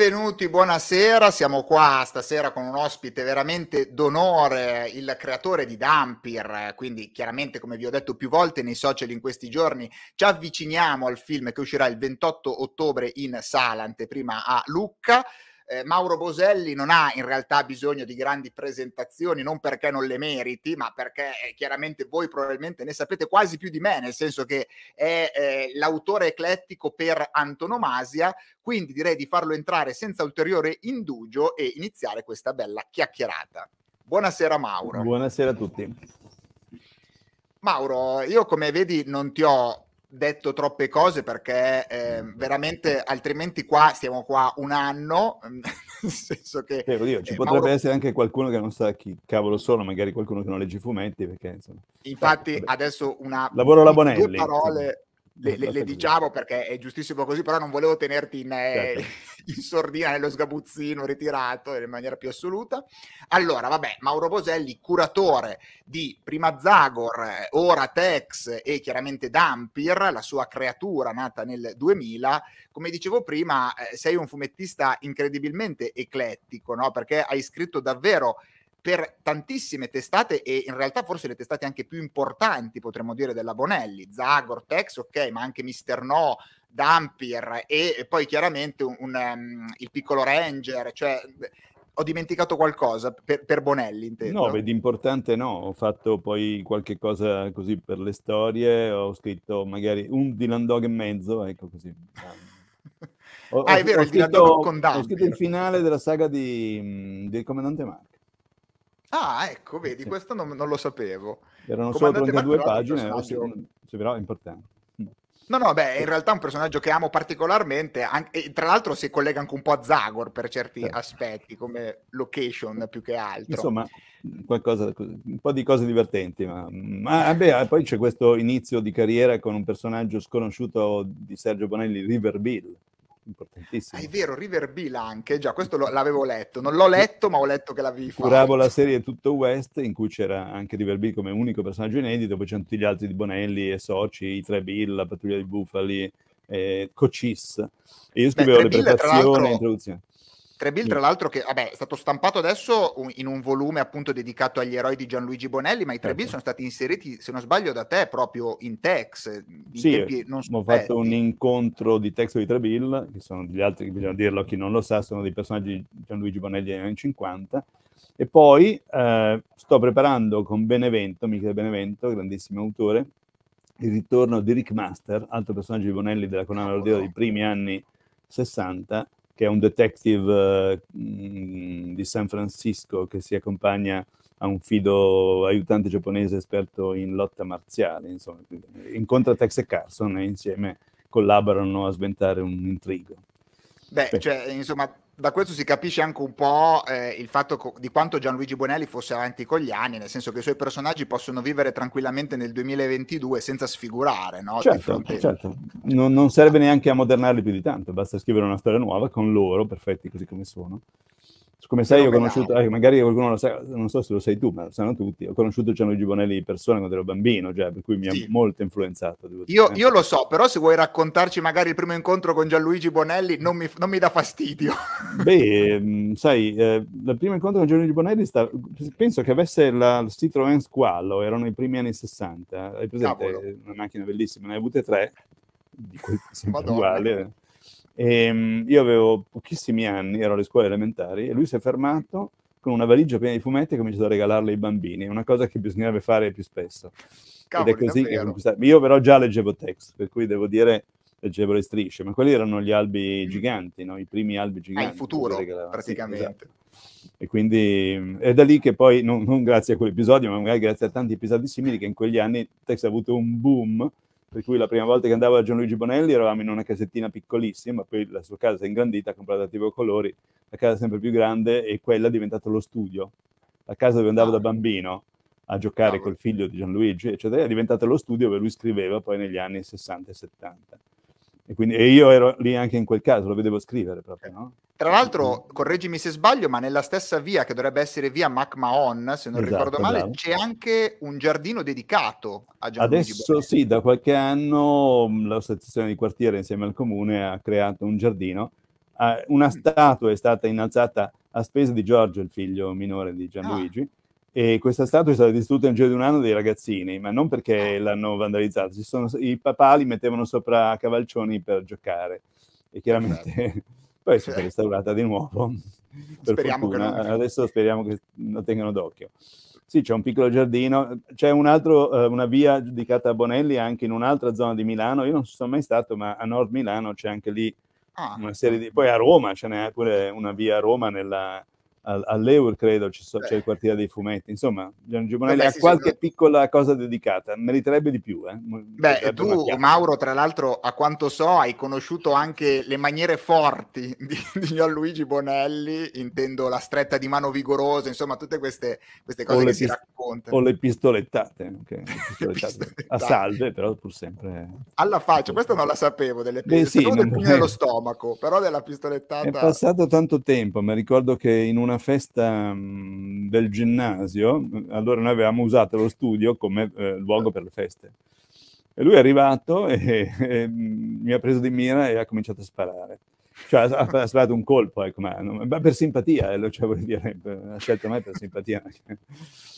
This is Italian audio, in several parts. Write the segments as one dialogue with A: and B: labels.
A: Benvenuti, buonasera, siamo qua stasera con un ospite veramente d'onore, il creatore di Dampir, quindi chiaramente come vi ho detto più volte nei social in questi giorni ci avviciniamo al film che uscirà il 28 ottobre in sala, anteprima a Lucca eh, Mauro Boselli non ha in realtà bisogno di grandi presentazioni, non perché non le meriti, ma perché eh, chiaramente voi probabilmente ne sapete quasi più di me, nel senso che è eh, l'autore eclettico per antonomasia, quindi direi di farlo entrare senza ulteriore indugio e iniziare questa bella chiacchierata. Buonasera Mauro.
B: Buonasera a tutti.
A: Mauro, io come vedi non ti ho detto troppe cose perché eh, veramente altrimenti qua stiamo qua un anno nel senso che eh, oddio, ci eh, potrebbe Mauro... essere
B: anche qualcuno che non sa chi cavolo sono magari qualcuno che non legge i fumetti perché insomma
A: infatti vabbè. adesso una lavoro la Bonelli due parole le, le, le diciamo perché è giustissimo così, però non volevo tenerti in, eh, certo. in, sordina nello sgabuzzino ritirato in maniera più assoluta. Allora, vabbè, Mauro Boselli, curatore di prima Zagor, ora Tex e chiaramente Dampir, la sua creatura nata nel 2000. Come dicevo prima, eh, sei un fumettista incredibilmente eclettico, no? perché hai scritto davvero per tantissime testate e in realtà forse le testate anche più importanti, potremmo dire, della Bonelli, Zagor, Tex, ok, ma anche Mister No, Dampier e poi chiaramente un, un, um, il piccolo Ranger, cioè ho dimenticato qualcosa per, per Bonelli intendo. No,
B: di importante no, ho fatto poi qualche cosa così per le storie, ho scritto magari un Dylan Dog e mezzo, ecco così. Ho, ah, è vero, ho, scritto, Dylan con Ho scritto il finale della saga di, del Comandante
A: Marco. Ah, ecco, eh, vedi, sì. questo non, non, lo sapevo. Erano solo 32 Macron, pagine, personaggio...
B: sì, però è importante.
A: No, no, beh, in realtà è un personaggio che amo particolarmente, anche, tra l'altro si collega anche un po' a Zagor per certi sì. Certo. aspetti, come location più che altro. Insomma,
B: qualcosa, un po' di cose divertenti, ma, ma ah, beh, ah, poi c'è questo inizio di carriera con un personaggio sconosciuto di Sergio Bonelli, River Bill, importantissimo. Ah,
A: è vero, River Bila anche, già questo lo, l'avevo letto, non l'ho letto ma ho letto che l'avevi fatto. Curavo la
B: serie Tutto West in cui c'era anche River Bila come unico personaggio inedito, poi c'erano tutti gli altri di Bonelli e Soci, i tre Bill, la pattuglia di Bufali, eh, Cocis. E io scrivevo Beh, le prefazioni e introduzioni.
A: Tre Bill, tra l'altro, che vabbè, è stato stampato adesso in un volume appunto dedicato agli eroi di Gianluigi Bonelli, ma i tre Bill certo. sono stati inseriti, se non sbaglio, da te proprio in Tex. In sì, non ho fatto
B: un incontro di Tex di Tre Bill, che sono degli altri che bisogna dirlo a chi non lo sa, sono dei personaggi di Gianluigi Bonelli degli anni 50. E poi eh, sto preparando con Benevento, Michele Benevento, grandissimo autore, il ritorno di Rick Master, altro personaggio di Bonelli della collana oh, no. dei primi anni 60 che è un detective mh, mm, di San Francisco che si accompagna a un fido aiutante giapponese esperto in lotta marziale. Insomma, incontra Tex e Carson e insieme collaborano a sventare un intrigo.
A: Beh, Beh. cioè, insomma, da questo si capisce anche un po' eh, il fatto co- di quanto Gianluigi Bonelli fosse avanti con gli anni, nel senso che i suoi personaggi possono vivere tranquillamente nel 2022 senza sfigurare, no? Certo,
B: certo. Non, non serve neanche a modernarli più di tanto, basta scrivere una storia nuova con loro, perfetti così come sono. Come sai, io ho conosciuto, eh, magari qualcuno lo sa, non so se lo sai tu, ma lo sanno tutti. Ho conosciuto Gianluigi Bonelli di persona quando ero bambino, cioè, per cui mi sì. ha molto influenzato. Io, eh.
A: io, lo so, però se vuoi raccontarci magari il primo incontro con Gianluigi Bonelli, non mi, non mi dà fastidio.
B: Beh, mm, sai, eh, il primo incontro con Gianluigi Bonelli sta, penso che avesse la, la Citroën Squallo, erano i primi anni 60. Hai presente? Cavolo. Una macchina bellissima, ne hai avute tre, di cui sempre uguale eh. E, ehm, io avevo pochissimi anni, ero alle scuole elementari, e lui si è fermato con una valigia piena di fumetti e ha cominciato a regalarle ai bambini, una cosa che bisognerebbe fare più spesso. Cavoli, Ed è così che Io però già leggevo text, per cui devo dire leggevo le strisce, ma quelli erano gli albi mm. giganti, no? i primi albi giganti. Ah, il
A: futuro, praticamente. Sì, esatto.
B: E quindi mm, è da lì che poi, non, non grazie a quell'episodio, ma magari grazie a tanti episodi simili, che in quegli anni Tex ha avuto un boom per cui la prima volta che andavo da Gianluigi Bonelli eravamo in una casettina piccolissima, poi la sua casa è ingrandita, ha comprato attivo colori, la casa è sempre più grande e quella è diventata lo studio. La casa dove andavo ah. da bambino a giocare col figlio di Gianluigi, eccetera, è diventata lo studio dove lui scriveva poi negli anni 60 e 70. E, quindi, e, io ero lì anche in quel caso, lo vedevo scrivere proprio, eh. no?
A: Tra l'altro, correggimi se sbaglio, ma nella stessa via, che dovrebbe essere via MacMahon, se non esatto, ricordo male, bravo. c'è anche un giardino dedicato a Gianluigi Adesso Bonelli. sì,
B: da qualche anno mm, l'associazione di quartiere insieme al comune ha creato un giardino. Ah, una mm. statua è stata innalzata a spese di Giorgio, il figlio minore di Gianluigi, ah. E questa statua è stata distrutta in giro di un anno dai ragazzini, ma non perché ah. l'hanno vandalizzata, i papà li mettevano sopra cavalcioni per giocare e chiaramente esatto. poi è stata restaurata di nuovo. Speriamo Adesso speriamo che lo tengano d'occhio. Sì, c'è un piccolo giardino, c'è un altro, eh, una via giudicata a Bonelli anche in un'altra zona di Milano, io non ci sono mai stato, ma a nord Milano c'è anche lì Ah. Di... Poi a Roma ce n'è pure una via a Roma nella, all'Eur, credo, c'è, c'è il quartiere dei fumetti. Insomma, Gian Giovanelli ha sì, qualche sì, piccola cosa dedicata, meriterebbe di più. Eh. Beh,
A: tu, Mauro, tra l'altro, a quanto so, hai conosciuto anche le maniere forti di, di Gianluigi Bonelli, intendo la stretta di mano vigorosa, insomma, tutte queste, queste cose o che si pist- raccontano. O le
B: pistolettate, okay. pistolettate. a salve, però pur sempre.
A: Alla faccia, questa non la sapevo, delle pistolettate, sì, del pugno nello stomaco, però della pistolettata. È passato
B: tanto tempo, mi ricordo che in una una festa mm, del ginnasio, mm, allora noi avevamo usato lo studio come eh, luogo per le feste. E lui è arrivato e, e mm, mi ha preso di mira e ha cominciato a sparare cioè ha, ha sparato un colpo, ecco, eh, ma, ma per simpatia, eh, cioè, vuol dire, ha eh, scelto me per simpatia.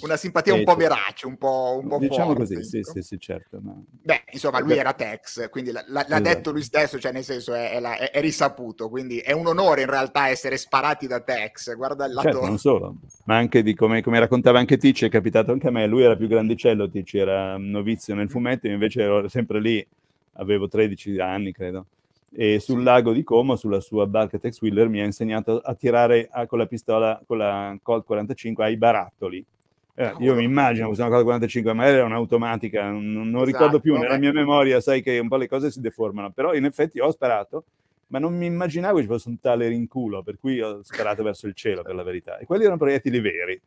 A: Una simpatia e, un eh, po' verace, un po', un po Diciamo forte, così, sì, ecco. sì,
B: sì, certo. Ma...
A: Beh, insomma, lui era Tex, quindi l- l- l'ha esatto. detto lui stesso, cioè nel senso è, è, la, è, risaputo, quindi è un onore in realtà essere sparati da Tex, guarda il lato... Certo, non solo,
B: ma anche di come, come raccontava anche Ticci, è capitato anche a me, lui era più grandicello, Ticci era novizio nel fumetto, invece ero sempre lì, avevo 13 anni, credo e sul lago di Como, sulla sua barca Tex Wheeler, mi ha insegnato a tirare a, con la pistola, con la Colt 45 ai barattoli. Eh, io mi immagino usando la Colt 45, magari era un'automatica, non, non esatto, ricordo più, nella mia memoria sai che un po' le cose si deformano, però in effetti ho sparato, ma non mi immaginavo che ci fosse un tale rinculo, per cui ho sparato verso il cielo, per la verità. E quelli erano proiettili veri.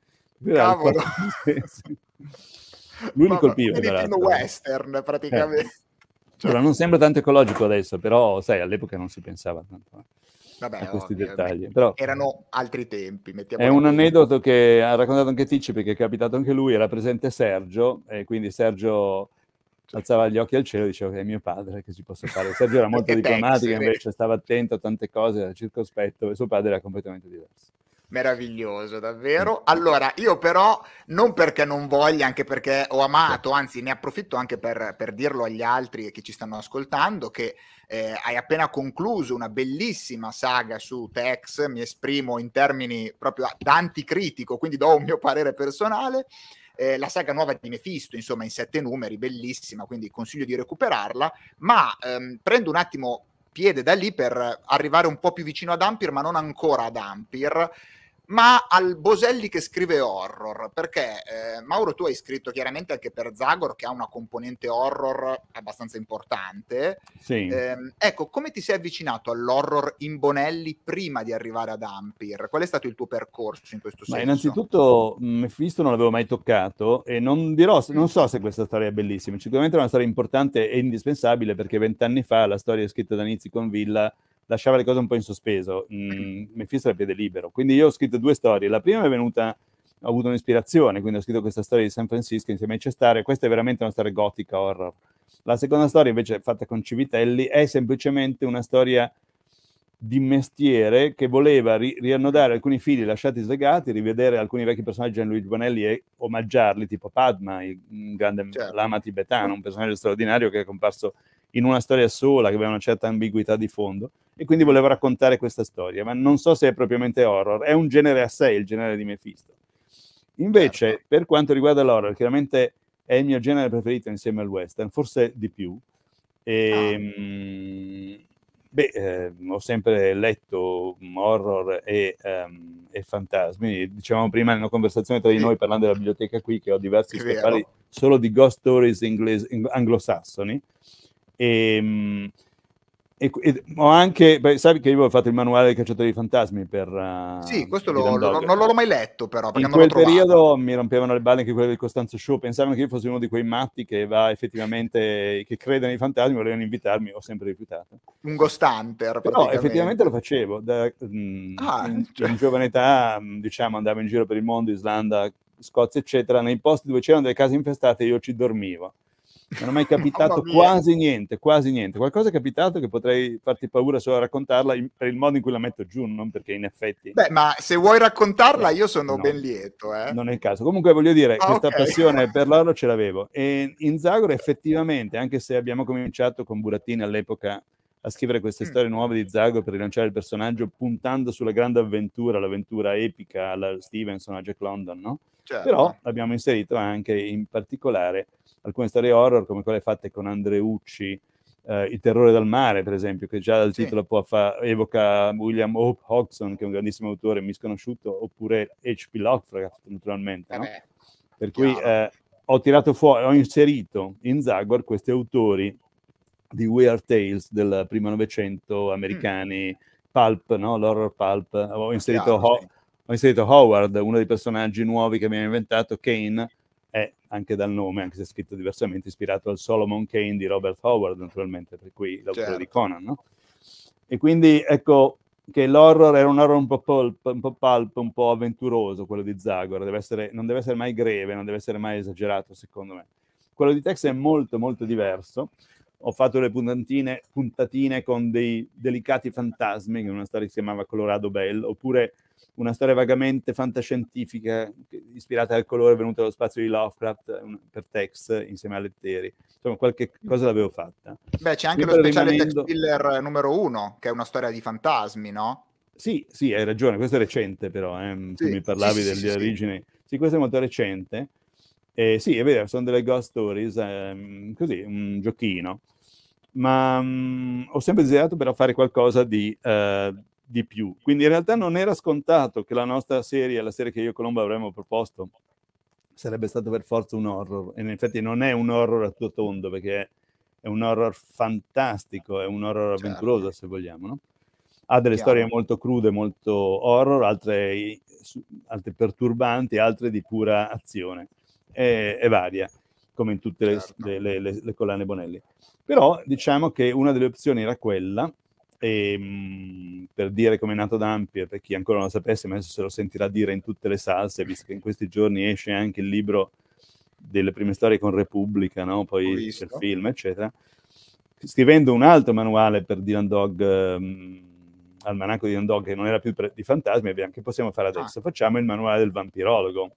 B: Cavolo! Lui mi colpiva. Era un film
A: western, praticamente.
B: Cioè, non sembra tanto ecologico adesso, però sai, all'epoca non si pensava tanto
A: Vabbè, a questi ovvio, eh,
B: dettagli. Però
A: erano altri tempi. È un
B: aneddoto che ha raccontato anche Ticci, perché è capitato anche lui, era presente Sergio, e quindi Sergio cioè. alzava gli occhi al cielo e diceva che eh, è mio padre, che si possa fare? Sergio era molto diplomatico, invece stava attento a tante cose, era circospetto, e suo padre era completamente diverso.
A: Meraviglioso, davvero. Mm. Allora, io però, non perché non voglia, anche perché ho amato, anzi ne approfitto anche per, per dirlo agli altri che ci stanno ascoltando, che eh, hai appena concluso una bellissima saga su Tex, mi esprimo in termini proprio da anticritico, quindi do un mio parere personale. Eh, la saga nuova di Mephisto, insomma, in sette numeri, bellissima, quindi consiglio di recuperarla. Ma ehm, prendo un attimo piede da lì per arrivare un po' più vicino ad Ampir, ma non ancora ad Ampir ma al Boselli che scrive horror, perché eh, Mauro tu hai scritto chiaramente anche per Zagor che ha una componente horror abbastanza importante. Sì. Eh, ecco, come ti sei avvicinato all'horror in Bonelli prima di arrivare ad Ampir? Qual è stato il tuo percorso in questo senso? Ma
B: innanzitutto mm, Mephisto non l'avevo mai toccato e non, dirò, non so se questa storia è bellissima, sicuramente è una storia importante e indispensabile perché vent'anni fa la storia scritta da Nizzi con Villa lasciava le cose un po' in sospeso. Mm, Mephisto mm, era piede libero. Quindi io ho scritto due storie. La prima è venuta, ho avuto un'ispirazione, quindi ho scritto questa storia di San Francisco insieme a Cestare. Questa è veramente una storia gotica horror. La seconda storia, invece, fatta con Civitelli, è semplicemente una storia di mestiere che voleva ri- riannodare alcuni fili lasciati slegati, rivedere alcuni vecchi personaggi di Luigi Bonelli e omaggiarli, tipo Padma, il grande certo. lama tibetano, un personaggio straordinario che è comparso in una storia sola, che aveva una certa ambiguità di fondo, e quindi volevo raccontare questa storia, ma non so se è propriamente horror, è un genere a sé, il genere di Mephisto. Invece, certo. per quanto riguarda l'horror, chiaramente è il mio genere preferito insieme al western, forse di più. E, ehm, ah. beh, eh, ho sempre letto horror e, um, e, fantasmi. Dicevamo prima in una conversazione tra di noi, parlando della biblioteca qui, che ho diversi scaffali solo di ghost stories inglese, anglosassoni. Ehm, e, e, e, ho anche, beh, sai che io ho fatto il manuale dei cacciatori di fantasmi per... Uh, sì, questo lo, lo, non
A: l'ho mai letto però. In quel periodo
B: mi rompevano le balle anche quelle del Costanzo Show, pensavano che io fossi uno di quei matti che va effettivamente, che crede nei fantasmi, volevano invitarmi, ho sempre rifiutato.
A: Un ghost hunter No, effettivamente
B: lo facevo. Da, mh, mm, ah, in, cioè... in giovane età, mm, diciamo, andavo in giro per il mondo, Islanda, Scozia, eccetera, nei posti dove c'erano delle case infestate io ci dormivo non è mai capitato quasi niente, quasi niente. Qualcosa è capitato che potrei farti paura solo a raccontarla in, per il modo in cui la metto giù, non perché in effetti... Beh,
A: ma se vuoi raccontarla eh, io sono no, ben lieto. Eh.
B: Non è il caso. Comunque voglio dire, ah, questa okay. passione per l'oro ce l'avevo. E in Zagor effettivamente, anche se abbiamo cominciato con Burattini all'epoca a scrivere queste mm. storie nuove di Zagor per rilanciare il personaggio puntando sulla grande avventura, l'avventura epica alla Stevenson, a Jack London, no? Certo. Però abbiamo inserito anche in particolare alcune storie horror come quelle fatte con Andreucci, eh, Il terrore dal mare, per esempio, che già dal sì. titolo fa- evoca William Hope Hodgson, che è un grandissimo autore misconosciuto, oppure H.P. Lovecraft, naturalmente. No? Eh per cui eh, ho tirato fuori, ho inserito in Zagor questi autori di Weird Tales del primo Novecento americani, mm. pulp, no? l'horror pulp. Ho inserito, ho, ho inserito Howard, uno dei personaggi nuovi che abbiamo inventato, Kane, anche dal nome, anche se è scritto diversamente, ispirato al Solomon Kane di Robert Howard, naturalmente, per cui l'autore certo. di Conan, no? E quindi ecco che l'horror era un horror un po' pulp, un po', pulp, un po avventuroso, quello di Zagor, deve essere, non deve essere mai greve, non deve essere mai esagerato, secondo me. Quello di Tex è molto, molto diverso. Ho fatto le puntatine, puntatine con dei delicati fantasmi, che una storia si chiamava Colorado Bell, oppure una storia vagamente fantascientifica ispirata al colore venuto dallo spazio di Lovecraft per Tex insieme a Letteri. Insomma, qualche cosa l'avevo fatta.
A: Beh, c'è anche Sempre lo speciale rimanendo... Tex Killer eh, numero uno, che è una storia di fantasmi, no?
B: Sì, sì, hai ragione, questo è recente però, eh? Mm, sì, mi parlavi sì, delle sì, origini. Sì. questo è molto recente. Eh, sì, è vero, sono delle ghost stories, ehm, così, un giochino. Ma mh, mm, ho sempre desiderato però fare qualcosa di... Eh, di più. Quindi in realtà non era scontato che la nostra serie, la serie che io e Colombo avremmo proposto, sarebbe stata per forza un horror. E in effetti non è un horror a tutto tondo, perché è un horror fantastico, è un horror certo. avventuroso se vogliamo, no? Ha delle Chiaro. storie molto crude, molto horror, altre, altre perturbanti, altre di pura azione e, e varia, come in tutte certo. le, le, le, le collane Bonelli. Però diciamo che una delle opzioni era quella, e, ehm, per dire come è nato Dampier, per chi ancora non lo sapesse, ma adesso se lo sentirà dire in tutte le salse, visto che in questi giorni esce anche il libro delle prime storie con Repubblica, no? poi il film, eccetera. Scrivendo un altro manuale per Dylan Dog, um, al manacco di Dylan Dog, che non era più pre- di fantasmi, che possiamo fare ah. adesso? Ah. Facciamo il manuale del vampirologo.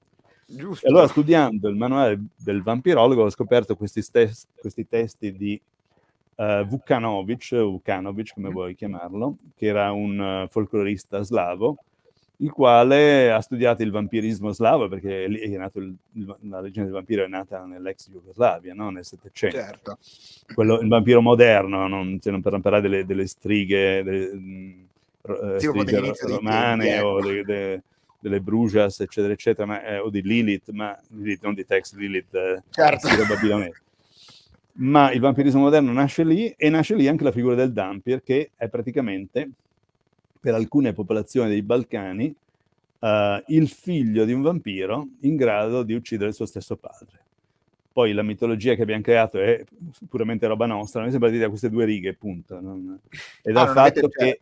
B: Giusto. E allora, studiando il manuale del vampirologo, ho scoperto questi, tes- questi testi di uh, eh, Vukanovic, Vukanovic come vuoi chiamarlo, che era un uh, folclorista slavo, il quale ha studiato il vampirismo slavo, perché il, la leggenda del vampiro è nata nell'ex Jugoslavia, no? nel Settecento. Certo. Quello, il vampiro moderno, non, se non parlerà delle, delle strighe, delle, mm, uh, strighe romane ecco. o de, de, delle Brujas, eccetera, eccetera, ma, eh, o di Lilith, ma Lilith, non di Tex, Lilith, eh, certo. babilonese ma il vampirismo moderno nasce lì e nasce lì anche la figura del Dampir, che è praticamente, per alcune popolazioni dei Balcani, eh, il figlio di un vampiro in grado di uccidere il suo stesso padre. Poi la mitologia che abbiamo creato è puramente roba nostra, noi siamo partiti da queste due righe, punto. Non... E dal ah, fatto che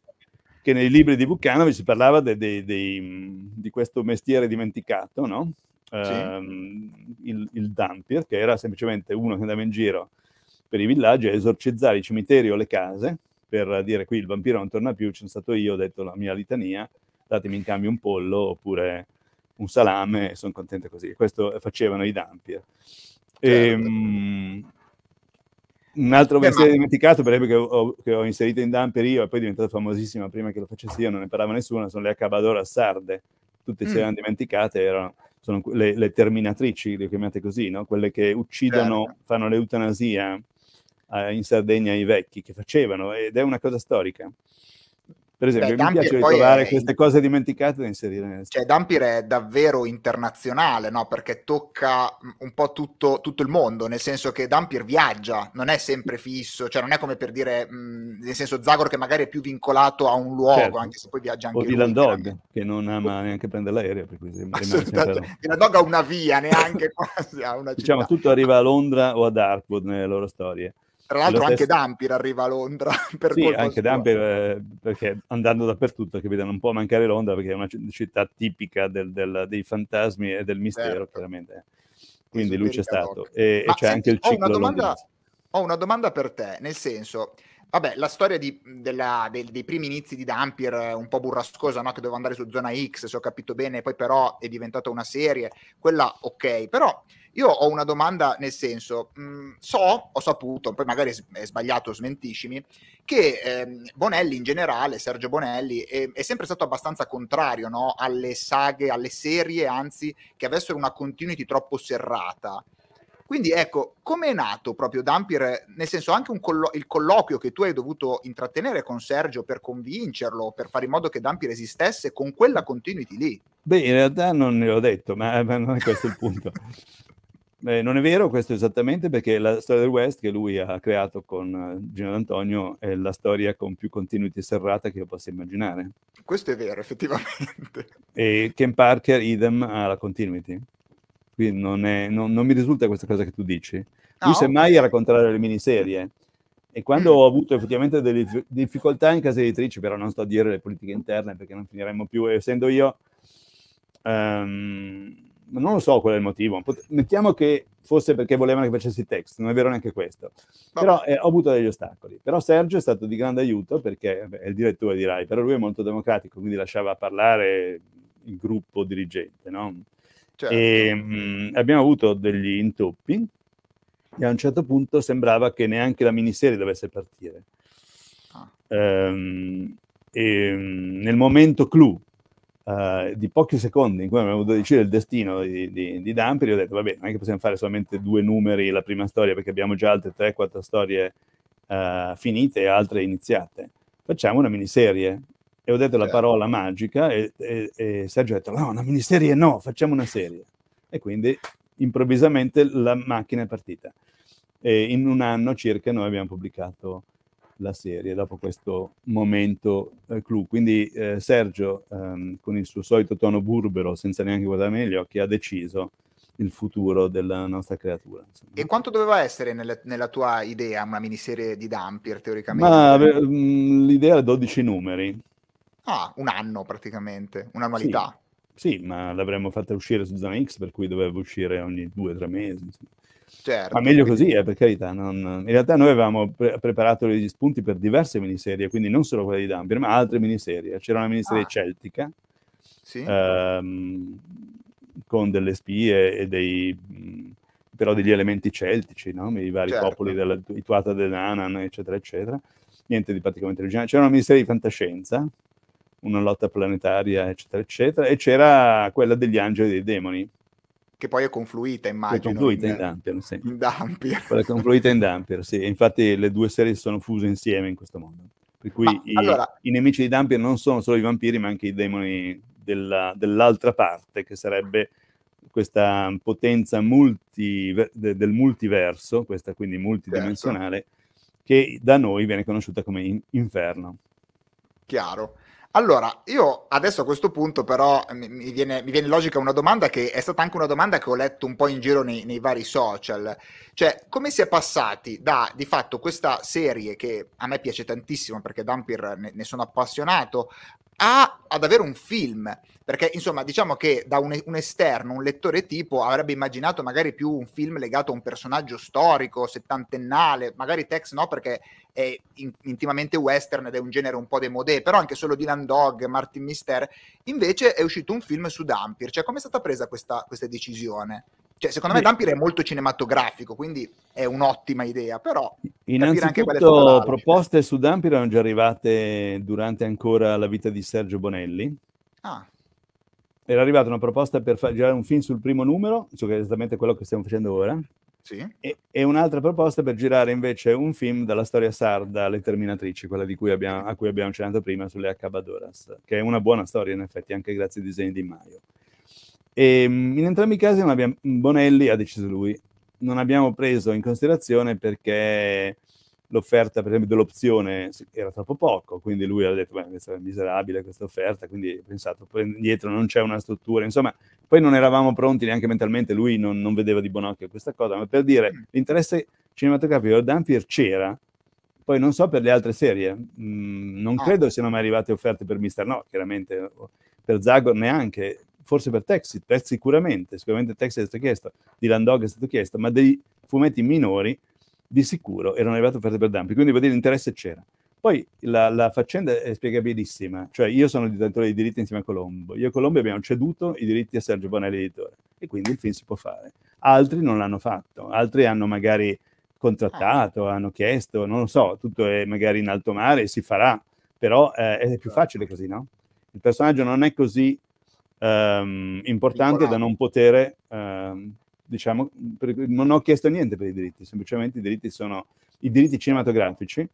B: che nei libri di Vucanovic si parlava de, de, de, di questo mestiere dimenticato, no? sì. um, il, il, Dampier, che era semplicemente uno che andava in giro per i villaggi a esorcizzare i cimiteri o le case, per dire qui il vampiro non torna più, ci sono stato io, ho detto la mia litania, datemi in cambio un pollo oppure un salame, sono contento così. Questo facevano i Dampier. Certo. Um, un altro Beh, mestiere dimenticato, per esempio, che ho, che ho, inserito in Dampier io e poi è diventata famosissima prima che lo facessi io, non ne parlava nessuno, sono le acabadoras sarde. Tutte mm. si erano dimenticate, erano, sono le, le, terminatrici, le chiamate così, no? quelle che uccidono, certo. fanno l'eutanasia in Sardegna i vecchi che facevano ed è una cosa storica. Per esempio, Beh, mi Dampir piace ritrovare è... queste cose dimenticate da inserire nel Cioè,
A: Dampir è davvero internazionale, no? Perché tocca mm, un po' tutto, tutto, il mondo, nel senso che Dampir viaggia, non è sempre fisso, cioè non è come per dire, mh, mm, nel senso Zagor che magari è più vincolato a un luogo, certo. anche se poi viaggia anche o lui. O Dylan
B: Dog, che non ama neanche prendere l'aereo. Per cui Dylan
A: Dog ha una via, neanche quasi, ha una diciamo, città. Diciamo,
B: tutto arriva a Londra o a Dartwood nelle loro storie. Tra l'altro anche stesso...
A: Dampir arriva a Londra. Per sì, anche
B: sua. Dampir, eh, perché andando dappertutto, capito, non può mancare Londra perché è una città tipica del, del, dei fantasmi e del mistero, certo. chiaramente. Quindi lui c'è stato. E, e c'è senti, anche il ciclo. Ho una, domanda,
A: ho una domanda per te, nel senso... Vabbè, la storia di, della, dei, dei, primi inizi di Dampir è eh, un po' burrascosa, no? che doveva andare su zona X, se ho capito bene, poi però è diventata una serie, quella ok, però io ho una domanda nel senso, mh, mm, so, ho saputo, poi magari è sbagliato, smentiscimi, che eh, Bonelli in generale, Sergio Bonelli, è, è sempre stato abbastanza contrario no? alle saghe, alle serie, anzi, che avessero una continuity troppo serrata. Quindi ecco, come è nato proprio Dampir, nel senso anche collo- il colloquio che tu hai dovuto intrattenere con Sergio per convincerlo, per fare in modo che Dampir esistesse con quella continuity lì?
B: Beh, in realtà non ne ho detto, ma, ma non è questo il punto. Eh, non è vero questo esattamente perché la storia del West che lui ha creato con eh, Gino D'Antonio è la storia con più continuity serrata che io possa immaginare.
A: Questo è vero, effettivamente.
B: E Ken Parker, idem, ha la continuity. Quindi non, è, non, non mi risulta questa cosa che tu dici. Lui no, ah, semmai okay. era contrario alle miniserie. E quando mm. ho avuto effettivamente delle difficoltà in casa editrice, però non sto a dire le politiche interne perché non finiremmo più, essendo io... Um, non lo so qual è il motivo, Pot- mettiamo che fosse perché volevano che facessi text, non è vero neanche questo, però eh, ho avuto degli ostacoli. Però Sergio è stato di grande aiuto perché beh, è il direttore di Rai, però lui è molto democratico, quindi lasciava parlare il gruppo dirigente, no? Certo. E, mh, mm, abbiamo avuto degli intoppi e a un certo punto sembrava che neanche la miniserie dovesse partire. Ah. Ehm, e, mm, nel momento clou, uh, di pochi secondi in cui abbiamo dovuto decidere il destino di, di, di Damperi, ho detto, vabbè, non è che possiamo fare solamente due numeri la prima storia, perché abbiamo già altre 3-4 storie uh, finite e altre iniziate. Facciamo una miniserie. E ho detto certo. la parola magica e, e, e Sergio ha detto, no, una miniserie no, facciamo una serie. E quindi improvvisamente la macchina è partita. E in un anno circa noi abbiamo pubblicato la serie dopo questo momento eh, clou. Quindi eh, Sergio, ehm, con il suo solito tono burbero, senza neanche guardarmi negli occhi, ha deciso il futuro della nostra creatura. Insomma.
A: E quanto doveva essere nel, nella tua idea una miniserie di Dampier, teoricamente? Ma,
B: mm, l'idea era 12
A: numeri. Ah, un anno praticamente, un'annualità.
B: Sì. sì, ma l'avremmo fatta uscire su Zona X, per cui doveva uscire ogni due o tre mesi. Insomma. Certo. Ma meglio così, eh, per carità. Non... In realtà noi avevamo pre- preparato gli spunti per diverse miniserie, quindi non solo quella di Dampier, ma altre miniserie. C'era una miniserie ah. celtica sì. ehm, con delle spie e dei però degli elementi celtici, no? i vari certo. popoli, della, i Tuata Denanan, eccetera, eccera. Niente di praticamente originale. C'era una miniserie di fantascienza, una lotta planetaria, eccetera, eccetera, e c'era quella degli angeli e dei demoni
A: che poi è confluita, immagino. È confluita in, in Dampier, sì. In Dampier. Quella
B: confluita in Dampier, sì. Infatti le due serie sono fuse insieme in questo modo. Per cui ma, i, allora... i, nemici di Dampier non sono solo i vampiri, ma anche i demoni della, dell'altra parte, che sarebbe questa potenza multi, de, del multiverso, questa quindi multidimensionale, certo. che da noi viene conosciuta come in, inferno.
A: Chiaro. Allora, io adesso a questo punto però eh, mi viene, mi viene, logica una domanda che è stata anche una domanda che ho letto un po' in giro nei, nei, vari social, cioè come si è passati da di fatto questa serie che a me piace tantissimo perché Dampir ne, ne sono appassionato a, ad avere un film. Perché, insomma, diciamo che da un, un, esterno, un lettore tipo, avrebbe immaginato magari più un film legato a un personaggio storico, settantennale, magari Tex no, perché è in, intimamente western ed è un genere un po' demodé, però anche solo Dylan Dog, Martin Mister. Invece è uscito un film su Dampir. Cioè, come è stata presa questa, questa decisione? Cioè, secondo me Dampire è molto cinematografico, quindi è un'ottima idea, però... Innanzitutto
B: proposte su Dampire erano già arrivate durante ancora la vita di Sergio Bonelli. Ah. Era arrivata una proposta per fare girare un film sul primo numero, cioè che è esattamente quello che stiamo facendo ora. Sì. E, e, un'altra proposta per girare invece un film dalla storia sarda, Le Terminatrici, quella cui abbiamo, a cui abbiamo accennato prima, sulle Acabadoras, che è una buona storia in effetti, anche grazie ai disegni di Maio. E ehm, in entrambi i casi abbiamo, Bonelli ha deciso lui, non abbiamo preso in considerazione perché l'offerta per esempio dell'opzione era troppo poco, quindi lui ha detto beh, questa è miserabile questa offerta, quindi ho pensato poi dietro non c'è una struttura, insomma poi non eravamo pronti neanche mentalmente, lui non, non vedeva di buon occhio questa cosa, ma per dire mm. l'interesse cinematografico di Dampier c'era, poi non so per le altre serie, mh, mm, non ah. credo siano mai arrivate offerte per Mister No, chiaramente per Zagor neanche, forse per Texit, Texit sicuramente, sicuramente Texit è stato chiesto, Dylan Dog è stato chiesto, ma dei fumetti minori di sicuro erano arrivate offerte per dumping, quindi vuol dire l'interesse c'era. Poi la, la, faccenda è spiegabilissima, cioè io sono il detentore dei diritti insieme a Colombo, io e Colombo abbiamo ceduto i diritti a Sergio Bonelli editore e quindi il film si può fare. Altri non l'hanno fatto, altri hanno magari contrattato, ah. hanno chiesto, non lo so, tutto è magari in alto mare, si farà, però eh, è più esatto. facile così, no? Il personaggio non è così ehm, importante da non poter, ehm, diciamo, per, non ho chiesto niente per i diritti, semplicemente i diritti sono i diritti cinematografici,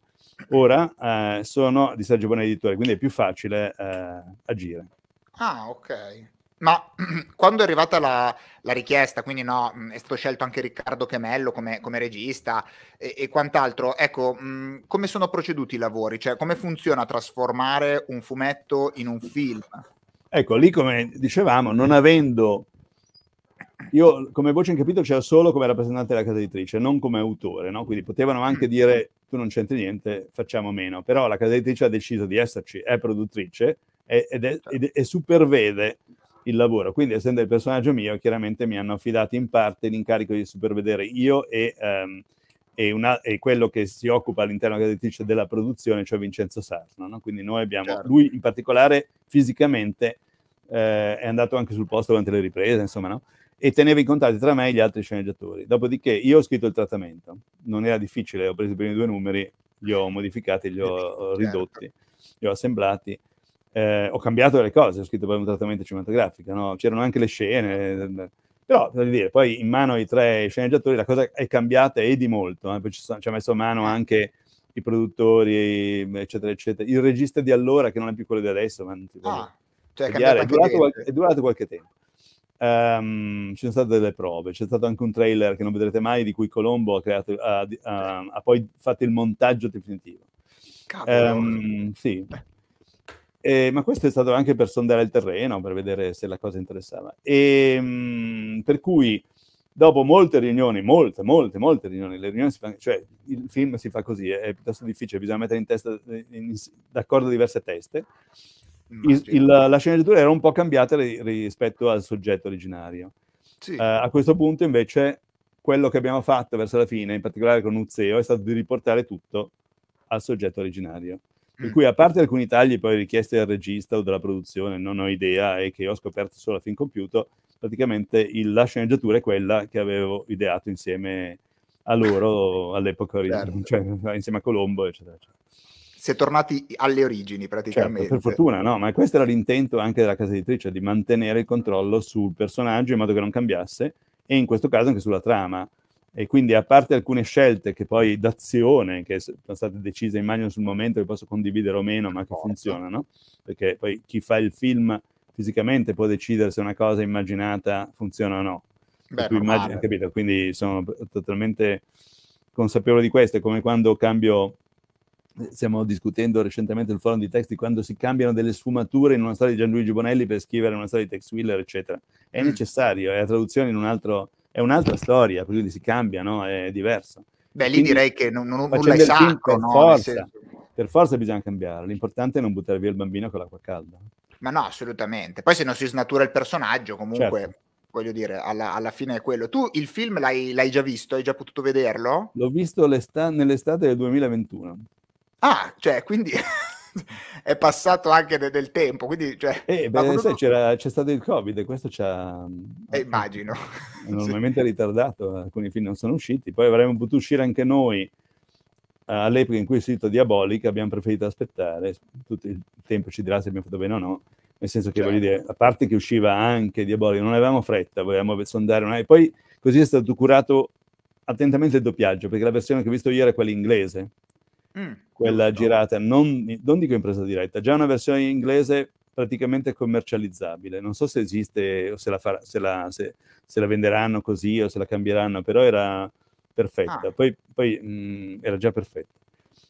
B: ora eh, sono di Sergio Bonelli Editore, quindi è più facile eh, agire.
A: Ah, ok. Ma quando è arrivata la, la, richiesta, quindi no, mm, è stato scelto anche Riccardo Chemello come, come regista e, e, quant'altro, ecco, mh, mm, come sono proceduti i lavori? Cioè, come funziona trasformare un fumetto in un film?
B: Ecco, lì come dicevamo, non avendo... Io come voce in capitolo c'era solo come rappresentante della casa editrice, non come autore, no? quindi potevano anche mm. dire tu non c'entri niente, facciamo meno, però la casa editrice ha deciso di esserci, è produttrice è, ed è, certo. ed è, e supervede il lavoro, quindi essendo il personaggio mio, chiaramente mi hanno affidato in parte l'incarico di supervedere io e... Um, e, una, e, quello che si occupa all'interno della casa editrice della produzione, cioè Vincenzo Sarno. Quindi noi abbiamo, certo. lui in particolare fisicamente eh, è andato anche sul posto durante le riprese, insomma, no? E teneva i contatti tra me e gli altri sceneggiatori. Dopodiché io ho scritto il trattamento, non era difficile, ho preso i primi due numeri, li ho modificati, li ho certo. ridotti, li ho assemblati. Eh, ho cambiato le cose, ho scritto poi un trattamento cinematografico, no? c'erano anche le scene, però voglio dire, poi in mano ai tre sceneggiatori la cosa è cambiata e di molto, eh? poi ci, sono, ci, ha messo a mano anche i produttori, eccetera, eccetera, il regista di allora che non è più quello di adesso, ma non ti voglio... ah. Cioè, è, è, durato qualche, è, durato qualche tempo. Um, ci sono state delle prove, c'è stato anche un trailer che non vedrete mai di cui Colombo ha, creato, uh, uh, ha poi fatto il montaggio definitivo. Um, sì. E, eh, ma questo è stato anche per sondare il terreno, per vedere se la cosa interessava. E, um, per cui, dopo molte riunioni, molte, molte, molte riunioni, riunioni fa, cioè il film si fa così, è, è piuttosto difficile, bisogna mettere in testa in, in, d'accordo diverse teste il, il, la sceneggiatura era un po' cambiata ri, rispetto al soggetto originario. Sì. Uh, a questo punto invece quello che abbiamo fatto verso la fine, in particolare con Uzeo, è stato di riportare tutto al soggetto originario. Per mm. cui, a parte alcuni tagli poi richiesti dal regista o dalla produzione, non ho idea e che ho scoperto solo a fin compiuto, praticamente il, la sceneggiatura è quella che avevo ideato insieme a loro all'epoca, certo. cioè, insieme a Colombo,
A: eccetera. eccetera si è tornati alle origini praticamente. Certo, per fortuna, no,
B: ma questo era l'intento anche della casa editrice, di mantenere il controllo sul personaggio in modo che non cambiasse e in questo caso anche sulla trama. E quindi a parte alcune scelte che poi d'azione, che sono state decise immagino sul momento, che posso condividere o meno, ma che funzionano, perché poi chi fa il film fisicamente può decidere se una cosa immaginata funziona o no. Beh, immagini, capito? Quindi sono totalmente consapevole di questo, è come quando cambio stiamo discutendo recentemente il forum di testi quando si cambiano delle sfumature in una storia di Gianluigi Bonelli per scrivere una storia di Tex Wheeler, eccetera. È mm. necessario, è la traduzione in un altro, è un'altra storia, quindi si cambia, no? È diverso.
A: Beh, lì quindi, direi che non, non, nulla sacco per no? Forza,
B: per forza bisogna cambiare, l'importante è non buttare via il bambino con l'acqua calda.
A: Ma no, assolutamente. Poi se non si snatura il personaggio, comunque... Certo voglio dire, alla, alla, fine è quello. Tu il film l'hai, l'hai, già visto? Hai già potuto vederlo?
B: L'ho visto nell'estate del 2021.
A: Ah, cioè, quindi è passato anche de- del tempo. Quindi, cioè, eh, beh, quando... sai,
B: c'è stato il Covid e questo ci ha...
A: Eh, immagino.
B: Normalmente sì. ritardato, alcuni film non sono usciti. Poi avremmo potuto uscire anche noi eh, all'epoca in cui è uscito Diabolica, abbiamo preferito aspettare. Tutto il tempo ci dirà se abbiamo fatto bene o no. Nel senso che, certo. voglio dire, a parte che usciva anche Diabolica, non avevamo fretta, volevamo sondare una... E poi così è stato curato attentamente il doppiaggio, perché la versione che ho visto io era quella inglese Mm, quella girata, non, non, dico in presa diretta, già una versione in inglese praticamente commercializzabile. Non so se esiste o se la, farà, se la, se, se la venderanno così o se la cambieranno, però era perfetta. Ah. Poi, poi mh, mm, era già perfetta.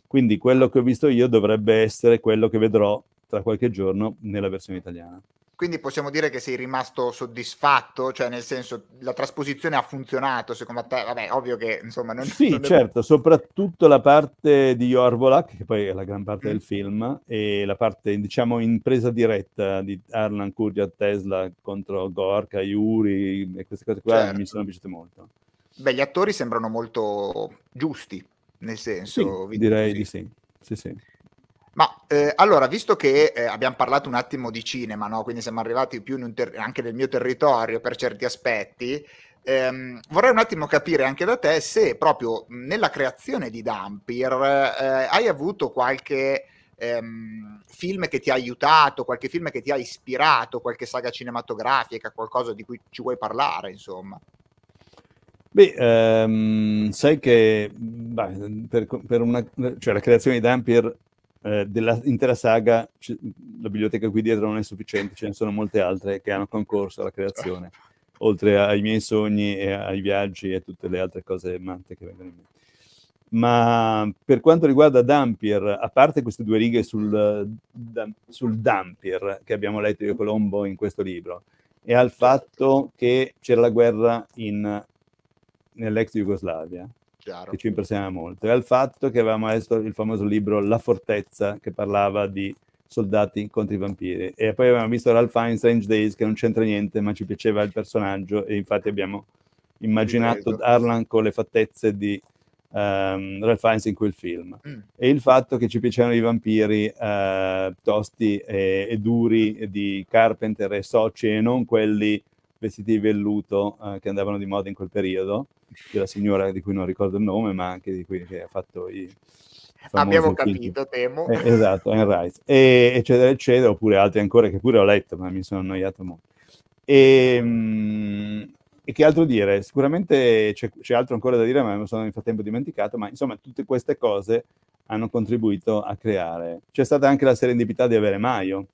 B: Quindi quello che ho visto io dovrebbe essere quello che vedrò tra qualche giorno nella versione italiana
A: quindi possiamo dire che sei rimasto soddisfatto, cioè nel senso la trasposizione ha funzionato secondo te? Vabbè, ovvio che insomma non Sì, non certo,
B: le... soprattutto la parte di Jorvolak, che poi è la gran parte mm. del film, e la parte diciamo in presa diretta di Arlan Kurja Tesla contro Gorka, Yuri e queste cose qua certo. mi sono piaciute molto.
A: Beh, gli attori sembrano molto giusti, nel senso... Sì,
B: direi così. di sì, sì sì.
A: Ma eh, allora, visto che eh, abbiamo parlato un attimo di cinema, no? quindi siamo arrivati più ter- anche nel mio territorio per certi aspetti, ehm, vorrei un attimo capire anche da te se proprio nella creazione di Dampir eh, hai avuto qualche ehm, film che ti ha aiutato, qualche film che ti ha ispirato, qualche saga cinematografica, qualcosa di cui ci vuoi parlare, insomma.
B: Beh, ehm, sai che beh, per, per una, cioè la creazione di Dampir eh, dell'intera saga, la biblioteca qui dietro non è sufficiente, ce ne sono molte altre che hanno concorso alla creazione, oltre ai miei sogni e ai viaggi e tutte le altre cose matte che vengono in mente. Ma per quanto riguarda Dampier, a parte queste due righe sul, sul Dampier che abbiamo letto di Colombo in questo libro, e al fatto che c'era la guerra nell'ex Jugoslavia, Chiaro. che ci impressiona molto, e al fatto che avevamo letto il famoso libro La fortezza che parlava di soldati contro i vampiri e poi avevamo visto Ralph Fiennes Strange Days che non c'entra niente ma ci piaceva il personaggio e infatti abbiamo immaginato Arlan con le fattezze di um, Ralph Fiennes in quel film mm. e il fatto che ci piacevano i vampiri uh, tosti e, e, duri di Carpenter e Soci e non quelli vestiti di velluto eh, che andavano di moda in quel periodo, della signora di cui non ricordo il nome, ma anche di cui che ha fatto i... Abbiamo capito, film. temo. Eh, esatto, Anne Rice, e, eccetera, eccetera, oppure altri ancora che pure ho letto, ma mi sono annoiato molto. E, ehm, mh, e che altro dire? Sicuramente c'è, c'è, altro ancora da dire, ma mi sono nel frattempo dimenticato, ma insomma tutte queste cose hanno contribuito a creare. C'è stata anche la serendipità di avere Maio,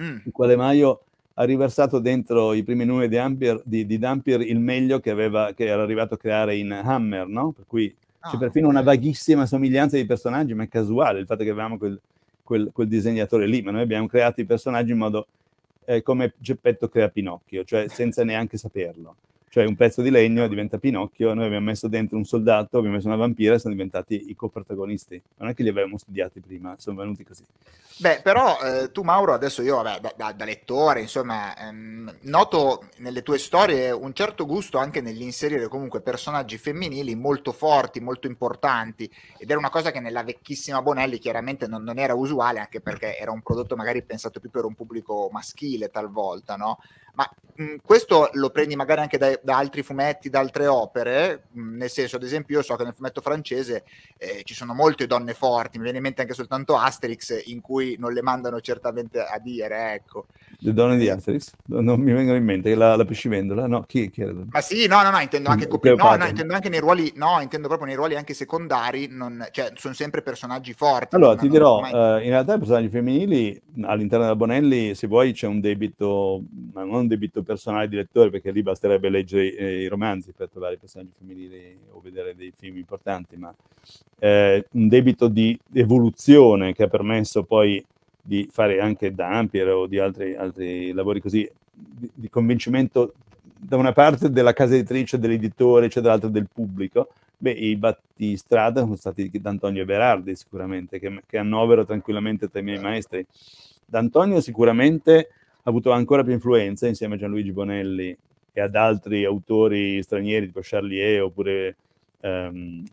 B: mm. il quale Maio ha riversato dentro i primi numeri di, Ampier, di, di Dampier il meglio che, aveva, che, era arrivato a creare in Hammer, no? Per cui ah, c'è perfino una vaghissima somiglianza di personaggi, ma è casuale il fatto che avevamo quel, quel, quel disegnatore lì, ma noi abbiamo creato i personaggi in modo eh, come Geppetto crea Pinocchio, cioè senza neanche saperlo cioè un pezzo di legno diventa Pinocchio, noi abbiamo messo dentro un soldato, abbiamo messo una vampira e siamo diventati i coprotagonisti. Non è che li avevamo studiati prima, sono venuti così.
A: Beh, però eh, tu Mauro, adesso io vabbè, da, da, da, lettore, insomma, ehm, noto nelle tue storie un certo gusto anche nell'inserire comunque personaggi femminili molto forti, molto importanti, ed era una cosa che nella vecchissima Bonelli chiaramente non, non era usuale, anche perché era un prodotto magari pensato più per un pubblico maschile talvolta, no? Ma mh, questo lo prendi magari anche dai da altri fumetti, da altre opere, mm, nel senso ad esempio io so che nel fumetto francese eh, ci sono molte donne forti, mi viene in mente anche soltanto Asterix in cui non le mandano certamente a dire, ecco.
B: Le donne di Asterix? Non mi vengono in mente, la, la pescivendola, no? Chi, chi era? Ma
A: sì, no, no, no, intendo anche, mm, copri- no, no, intendo anche nei ruoli, no, intendo proprio nei ruoli anche secondari, non, cioè sono sempre personaggi forti. Allora ti dirò, mai... uh,
B: eh, in realtà i personaggi femminili all'interno della Bonelli, se vuoi c'è un debito, ma non un debito personale di lettore, perché lì basterebbe leggere leggere eh, i romanzi per trovare i personaggi femminili o vedere dei film importanti, ma eh, un debito di evoluzione che ha permesso poi di fare anche Dampier o di altri, altri lavori così, di, di, convincimento da una parte della casa editrice, dell'editore, cioè dall'altra del pubblico, beh, i battistrada sono stati d'Antonio e Berardi sicuramente, che, che annovero tranquillamente tra i miei maestri. D'Antonio sicuramente ha avuto ancora più influenza insieme a Gianluigi Bonelli e ad altri autori stranieri tipo Charlie Charlier oppure ehm,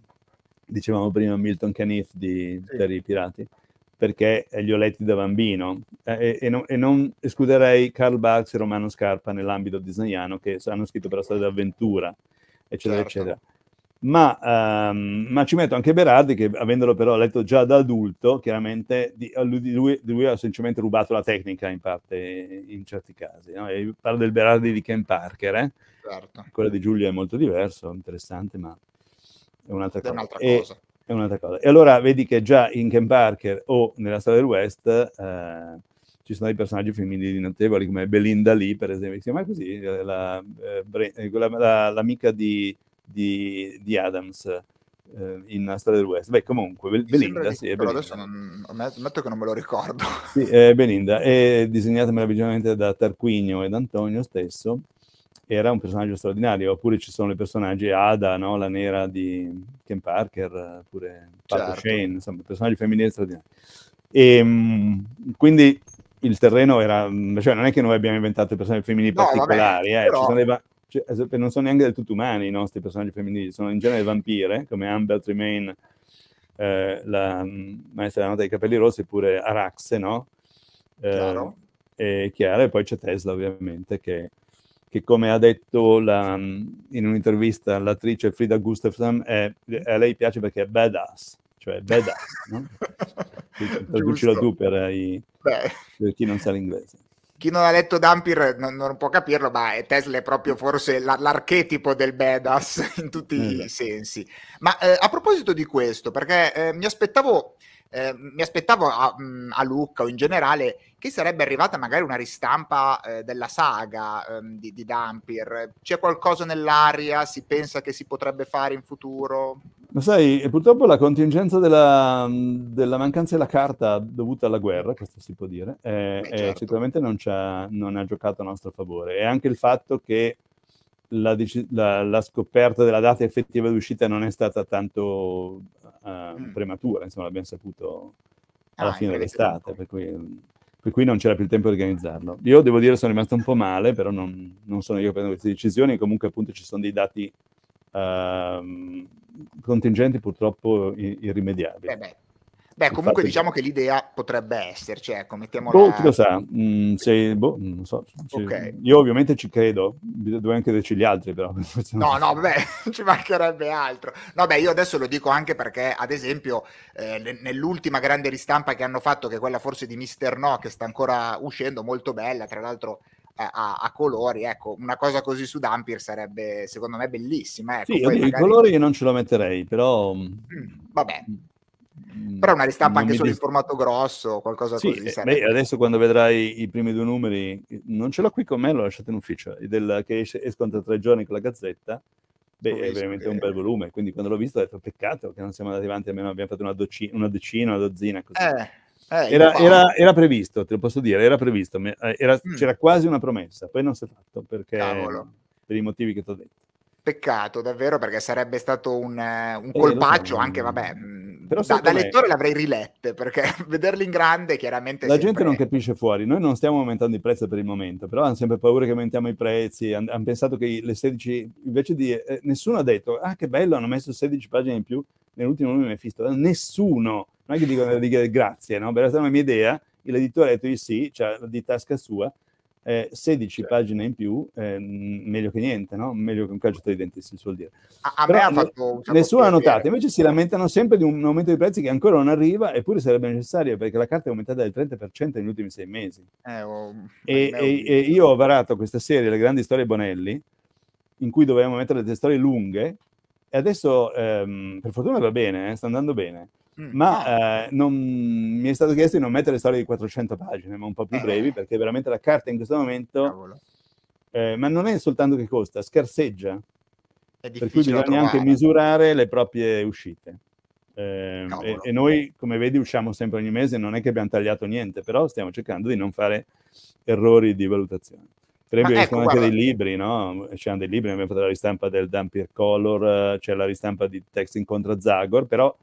B: dicevamo prima Milton Caniff di sì. Pirati perché li ho letti da bambino eh, e, e, non, e non, escluderei Karl Barks e Romano Scarpa nell'ambito disneyano che hanno scritto per la storia d'avventura eccetera certo. eccetera ma, um, ma, ci metto anche Berardi che avendolo però letto già da adulto, chiaramente di, lui, di lui, ha semplicemente rubato la tecnica in parte in certi casi. No? Parlo del Berardi di Ken Parker, eh? certo. quello di Giulia è molto diverso, interessante, ma è un'altra è cosa. Un'altra cosa. E, è un'altra cosa. E allora vedi che già in Ken Parker o nella storia del West eh, ci sono dei personaggi femminili notevoli come Belinda Lee, per esempio, si così, la, eh, eh, la, la, l'amica di di, di Adams eh, in Storia del West. Beh, comunque, Be- Belinda, di... sì, è Belinda. adesso
A: non, ammetto che non me lo ricordo.
B: Sì, è Belinda, è disegnata meravigliosamente da Tarquinio ed Antonio stesso, era un personaggio straordinario, oppure ci sono i personaggi Ada, no? la nera di Ken Parker, oppure certo. Shane, insomma, personaggi femminili straordinari. E, ehm, quindi il terreno era, cioè non è che noi abbiamo inventato personaggi femminili no, particolari, vabbè, eh, però... ci sono dei, cioè, non sono neanche del tutto umani i nostri personaggi femminili, sono in genere vampire, come Amber Tremaine, eh, la mm, maestra della nota dei capelli rossi, pure Araxe, no? Eh, chiaro. E chiaro, e poi c'è Tesla ovviamente, che, che come ha detto la, mm, in un'intervista l'attrice Frida Gustafsson, è, a lei piace perché è badass, cioè badass, no? Traducila tu per, i, per chi non sa l'inglese
A: chi non ha letto Dampir non, non può capirlo, ma Tesla è proprio forse la, l'archetipo del badass in tutti mm. i sensi. Ma eh, a proposito di questo, perché eh, mi aspettavo eh, mi aspettavo a, mhmm, a, Lucca o in generale che sarebbe arrivata magari una ristampa eh, della saga ehm, di, di, Dampir. C'è qualcosa nell'aria? Si pensa che si potrebbe fare in futuro?
B: Ma sai, purtroppo la contingenza della, mhmm, della mancanza della carta dovuta alla guerra, questo si può dire, è, eh, Beh, eh, certo. è, sicuramente non, ci ha giocato a nostro favore. E anche il fatto che la, la, la scoperta della data effettiva di uscita non è stata tanto eh, mm. prematura, insomma l'abbiamo saputo
A: alla ah, fine dell'estate,
B: per cui, per cui, non c'era più il tempo di organizzarlo. Io devo dire che sono rimasto un po' male, però non, non sono io che prendo queste decisioni, comunque appunto ci sono dei dati uh, contingenti purtroppo irrimediabili.
A: Eh beh, beh Beh, comunque Infatti, diciamo che l'idea potrebbe esserci, ecco, mettiamola... Boh, chi lo
B: sa, mm, se, boh, non so, se, okay. io ovviamente ci credo, dovrei anche dirci gli altri però. No, no,
A: vabbè, ci mancherebbe altro. No, beh, io adesso lo dico anche perché, ad esempio, eh, nell'ultima grande ristampa che hanno fatto, che è quella forse di Mister No, che sta ancora uscendo, molto bella, tra l'altro a, a, colori, ecco, una cosa così su Dampir sarebbe secondo me bellissima. Ecco, sì, io magari... i colori
B: non ce lo metterei, però... Mm,
A: mm vabbè, Mm, Però una ristampa anche solo dis... in formato grosso, qualcosa sì, così. Eh, beh,
B: adesso quando vedrai i primi due numeri, non ce l'ho qui con me, l'ho lasciato in ufficio, del, che escono tra tre giorni con la gazzetta, beh, è veramente un bel volume. Quindi quando l'ho visto ho detto peccato che non siamo andati avanti, almeno abbiamo fatto una, docina, una decina, una dozzina. Così.
A: Eh, eh, era, era,
B: era, previsto, te lo posso dire, era previsto, eh, era, mm. c'era quasi una promessa, poi non si è fatto perché, per i motivi
A: che ti ho detto. Peccato davvero perché sarebbe stato un, un eh, colpaccio so, anche, vabbè, però da, da lettore l'avrei avrei rilette perché vederli in grande chiaramente... La sempre... gente non
B: capisce fuori, noi non stiamo aumentando i prezzi per il momento, però hanno sempre paura che aumentiamo i prezzi, hanno han pensato che le 16, invece di... Eh, nessuno ha detto, ah che bello, hanno messo 16 pagine in più nell'ultimo numero di Mephisto, nessuno, non è che dicono grazie, no? Per la mia idea, l'editore ha detto di sì, cioè di tasca sua, eh, 16 pagine in più, eh, meglio che niente, no? meglio che un calcio tra i denti, si suol dire. A, a me ha fatto ne, nessuno ha notato, invece si lamentano sempre di un aumento dei prezzi che ancora non arriva, eppure sarebbe necessario perché la carta è aumentata del 30% negli ultimi sei mesi. Eh, oh, e, e, e, io ho varato questa serie, Le grandi storie Bonelli, in cui dovevamo mettere delle storie lunghe, e adesso ehm, per fortuna va bene, eh, sta andando bene Mm. Ma eh, non, mi è stato chiesto di non mettere storie di 400 pagine, ma un po' più eh. brevi, perché veramente la carta in questo momento... Eh, ma non è soltanto che costa, scarseggia. per cui bisogna anche misurare le proprie uscite. Ehm, e, e, noi, come vedi, usciamo sempre ogni mese, non è che abbiamo tagliato niente, però stiamo cercando di non fare errori di valutazione. Per esempio, ci ecco, sono anche dei libri, no? C'erano dei libri, abbiamo fatto la ristampa del Dampier Color, eh, c'è la ristampa di Text incontra Zagor, però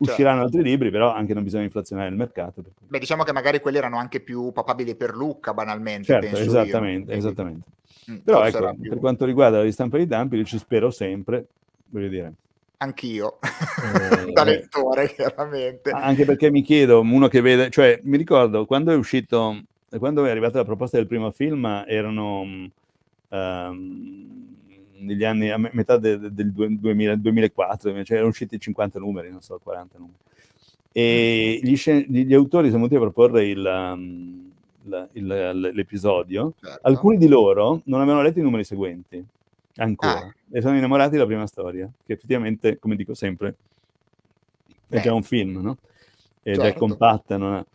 B: usciranno certo. altri libri, però anche non bisogna inflazionare il mercato. Perché...
A: Beh, diciamo che magari quelli erano anche più papabili per Lucca, banalmente. Certo, esattamente, esattamente. Mm, però ecco, più... per
B: quanto riguarda la ristampa di Dampi, ci spero sempre, voglio dire.
A: Anch'io, eh, da lettore, chiaramente. Ah, anche
B: perché mi chiedo, uno che vede, cioè mi ricordo quando è uscito, quando è arrivata la proposta del primo film, erano... Um, negli anni, a metà del, del 2000, 2004, cioè erano usciti 50 numeri, non so, 40 numeri. E mm. gli, scen- gli autori sono venuti a proporre il, um, la, il, l'episodio. Certo. Alcuni di loro non avevano letto i numeri seguenti, ancora, ah. e sono innamorati della prima storia, che effettivamente, come dico sempre, è Beh. già un film, no? Ed certo. è compatta, non ha...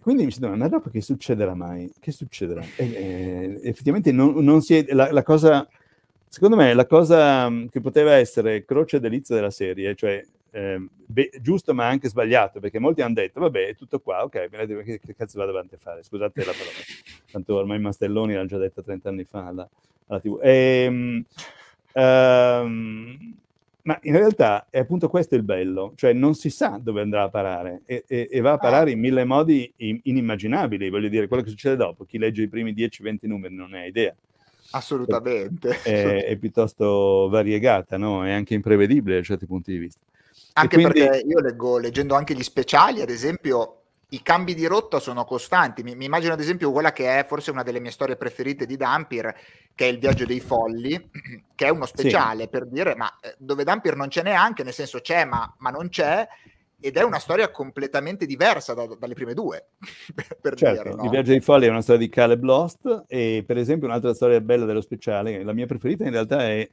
B: Quindi mi si domanda, ma roba che succederà mai? Che succederà? E, eh, eh, effettivamente non, non è, la, la, cosa secondo me la cosa mm, che poteva essere croce delizia della serie, cioè eh, be- giusto ma anche sbagliato, perché molti hanno detto, vabbè, è tutto qua, ok, che, che cazzo vado avanti a fare? Scusate la parola, tanto ormai Mastelloni l'ha già detta 30 anni fa alla, alla TV. E, um, ehm, ma in realtà è appunto questo il bello, cioè non si sa dove andrà a parare e, e, e va a eh. parare in mille modi in, inimmaginabili, voglio dire, quello che succede dopo, chi legge i primi 10-20 numeri non ne ha idea.
A: Assolutamente.
B: È, è piuttosto variegata, no? È anche imprevedibile da certi punti di vista.
A: Anche quindi... perché io leggo, leggendo anche gli speciali, ad esempio, i cambi di rotta sono costanti. Mi, mi, immagino, ad esempio, quella che è forse una delle mie storie preferite di Dampir, che è il viaggio dei folli, che è uno speciale sì. per dire, ma eh, dove Dampir non c'è neanche, nel senso c'è, ma, ma non c'è, ed è una storia completamente diversa da, dalle prime due. per certo,
B: dire, no? Il viaggio dei folli è una storia di Caleb Lost e per esempio un'altra storia bella dello speciale, la mia preferita in realtà è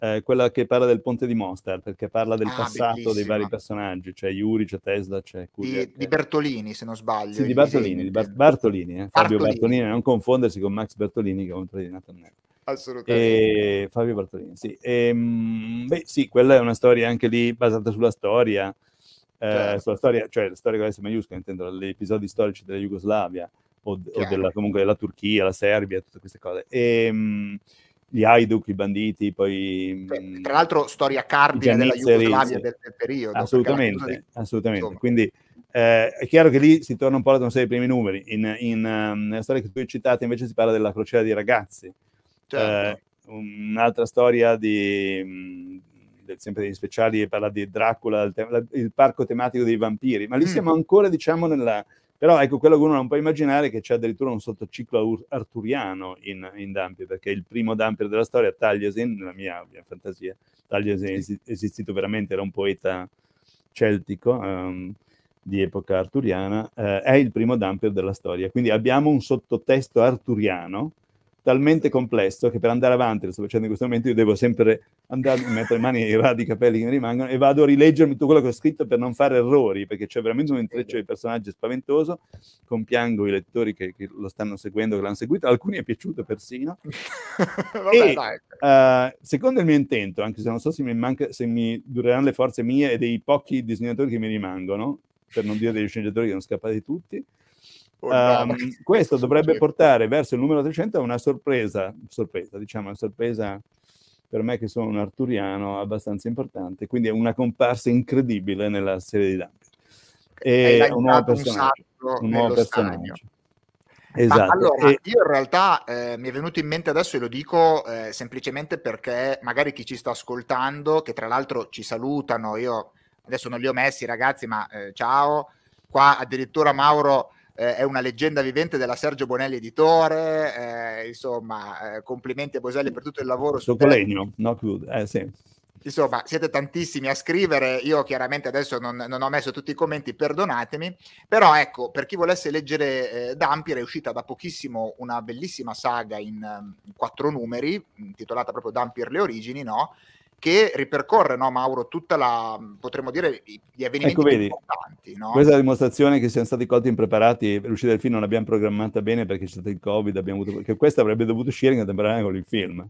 B: eh, quella che parla del ponte di Mostar, perché parla del ah, passato bellissima. dei vari personaggi, c'è cioè Yuri, c'è Tesla, c'è Kubrick. Di,
A: di, eh. Bertolini, se non sbaglio. Sì, di Bartolini,
B: di Bar- Bartolini, eh. Fabio Bartolini, non confondersi con Max Bertolini che è un tradinato a me.
A: Assolutamente.
B: E Fabio Bartolini, sì. E, ehm, beh, sì, quella è una storia anche lì basata sulla storia, eh, certo. sulla storia, cioè la storia con S maiuscola, intendo gli episodi storici della Jugoslavia o, o della, comunque della Turchia, la Serbia, tutte queste cose. E, ehm, mh, gli Haiduk, i banditi, poi... Cioè,
A: tra l'altro storia cardine della Jugoslavia del, del, periodo. Assolutamente, di...
B: assolutamente. Insomma. Quindi eh, è chiaro che lì si torna un po' alla tonalità dei primi numeri. In, in, um, nella storia che tu hai citato invece si parla della crociera dei ragazzi. Certo. Eh, un'altra storia di... Um, sempre degli speciali e parla di Dracula, il, te- la- il parco tematico dei vampiri, ma lì mm. siamo ancora, diciamo, nella... Però ecco, quello che uno non può immaginare è che c'è addirittura un sottociclo arturiano in, in Dampier, perché il primo Dampier della storia, Tagliasin, nella mia, mia fantasia, Tagliasin sì. è esistito veramente, era un poeta celtico, um, di epoca arturiana, eh, è il primo Dampier della storia. Quindi abbiamo un sottotesto arturiano talmente complesso che per andare avanti, lo sto facendo in questo momento, io devo sempre andare a mettere le mani ai radi capelli che mi rimangono e vado a rileggermi tutto quello che ho scritto per non fare errori, perché c'è veramente un intreccio di personaggi spaventoso, compiango i lettori che, che lo stanno seguendo, che l'hanno seguito, alcuni è piaciuto persino.
A: Vabbè,
B: e, uh, secondo il mio intento, anche se non so se mi, manca, se mi dureranno le forze mie e dei pochi disegnatori che mi rimangono, per non dire degli sceneggiatori che sono scappati tutti, um, questo dovrebbe certo. portare verso il numero 300 a una sorpresa, sorpresa, diciamo, una sorpresa per me che sono un arturiano abbastanza importante, quindi è una comparsa incredibile nella serie di Dante. E un nuovo personaggio. Un, un nuovo personaggio. Esatto. allora, e...
A: io in realtà eh, mi è venuto in mente adesso e lo dico eh, semplicemente perché magari chi ci sta ascoltando, che tra l'altro ci salutano, io adesso non li ho messi ragazzi, ma eh, ciao, qua addirittura Mauro eh, è una leggenda vivente della Sergio Bonelli editore, eh, insomma, eh, complimenti a Boselli per tutto il lavoro. su Colegno,
B: no good, eh sì.
A: Insomma, siete tantissimi a scrivere, io chiaramente adesso non, non, ho messo tutti i commenti, perdonatemi, però ecco, per chi volesse leggere eh, Dampir è uscita da pochissimo una bellissima saga in, in ehm, quattro numeri, intitolata proprio Dampir le origini, no? che ripercorre, no, Mauro, tutta la, potremmo dire, gli avvenimenti ecco, vedi, importanti. No? Questa è la
B: dimostrazione che siamo stati colti impreparati, l'uscita del film non l'abbiamo programmata bene perché c'è stato il Covid, abbiamo avuto, che questa avrebbe dovuto uscire in contemporanea con il film.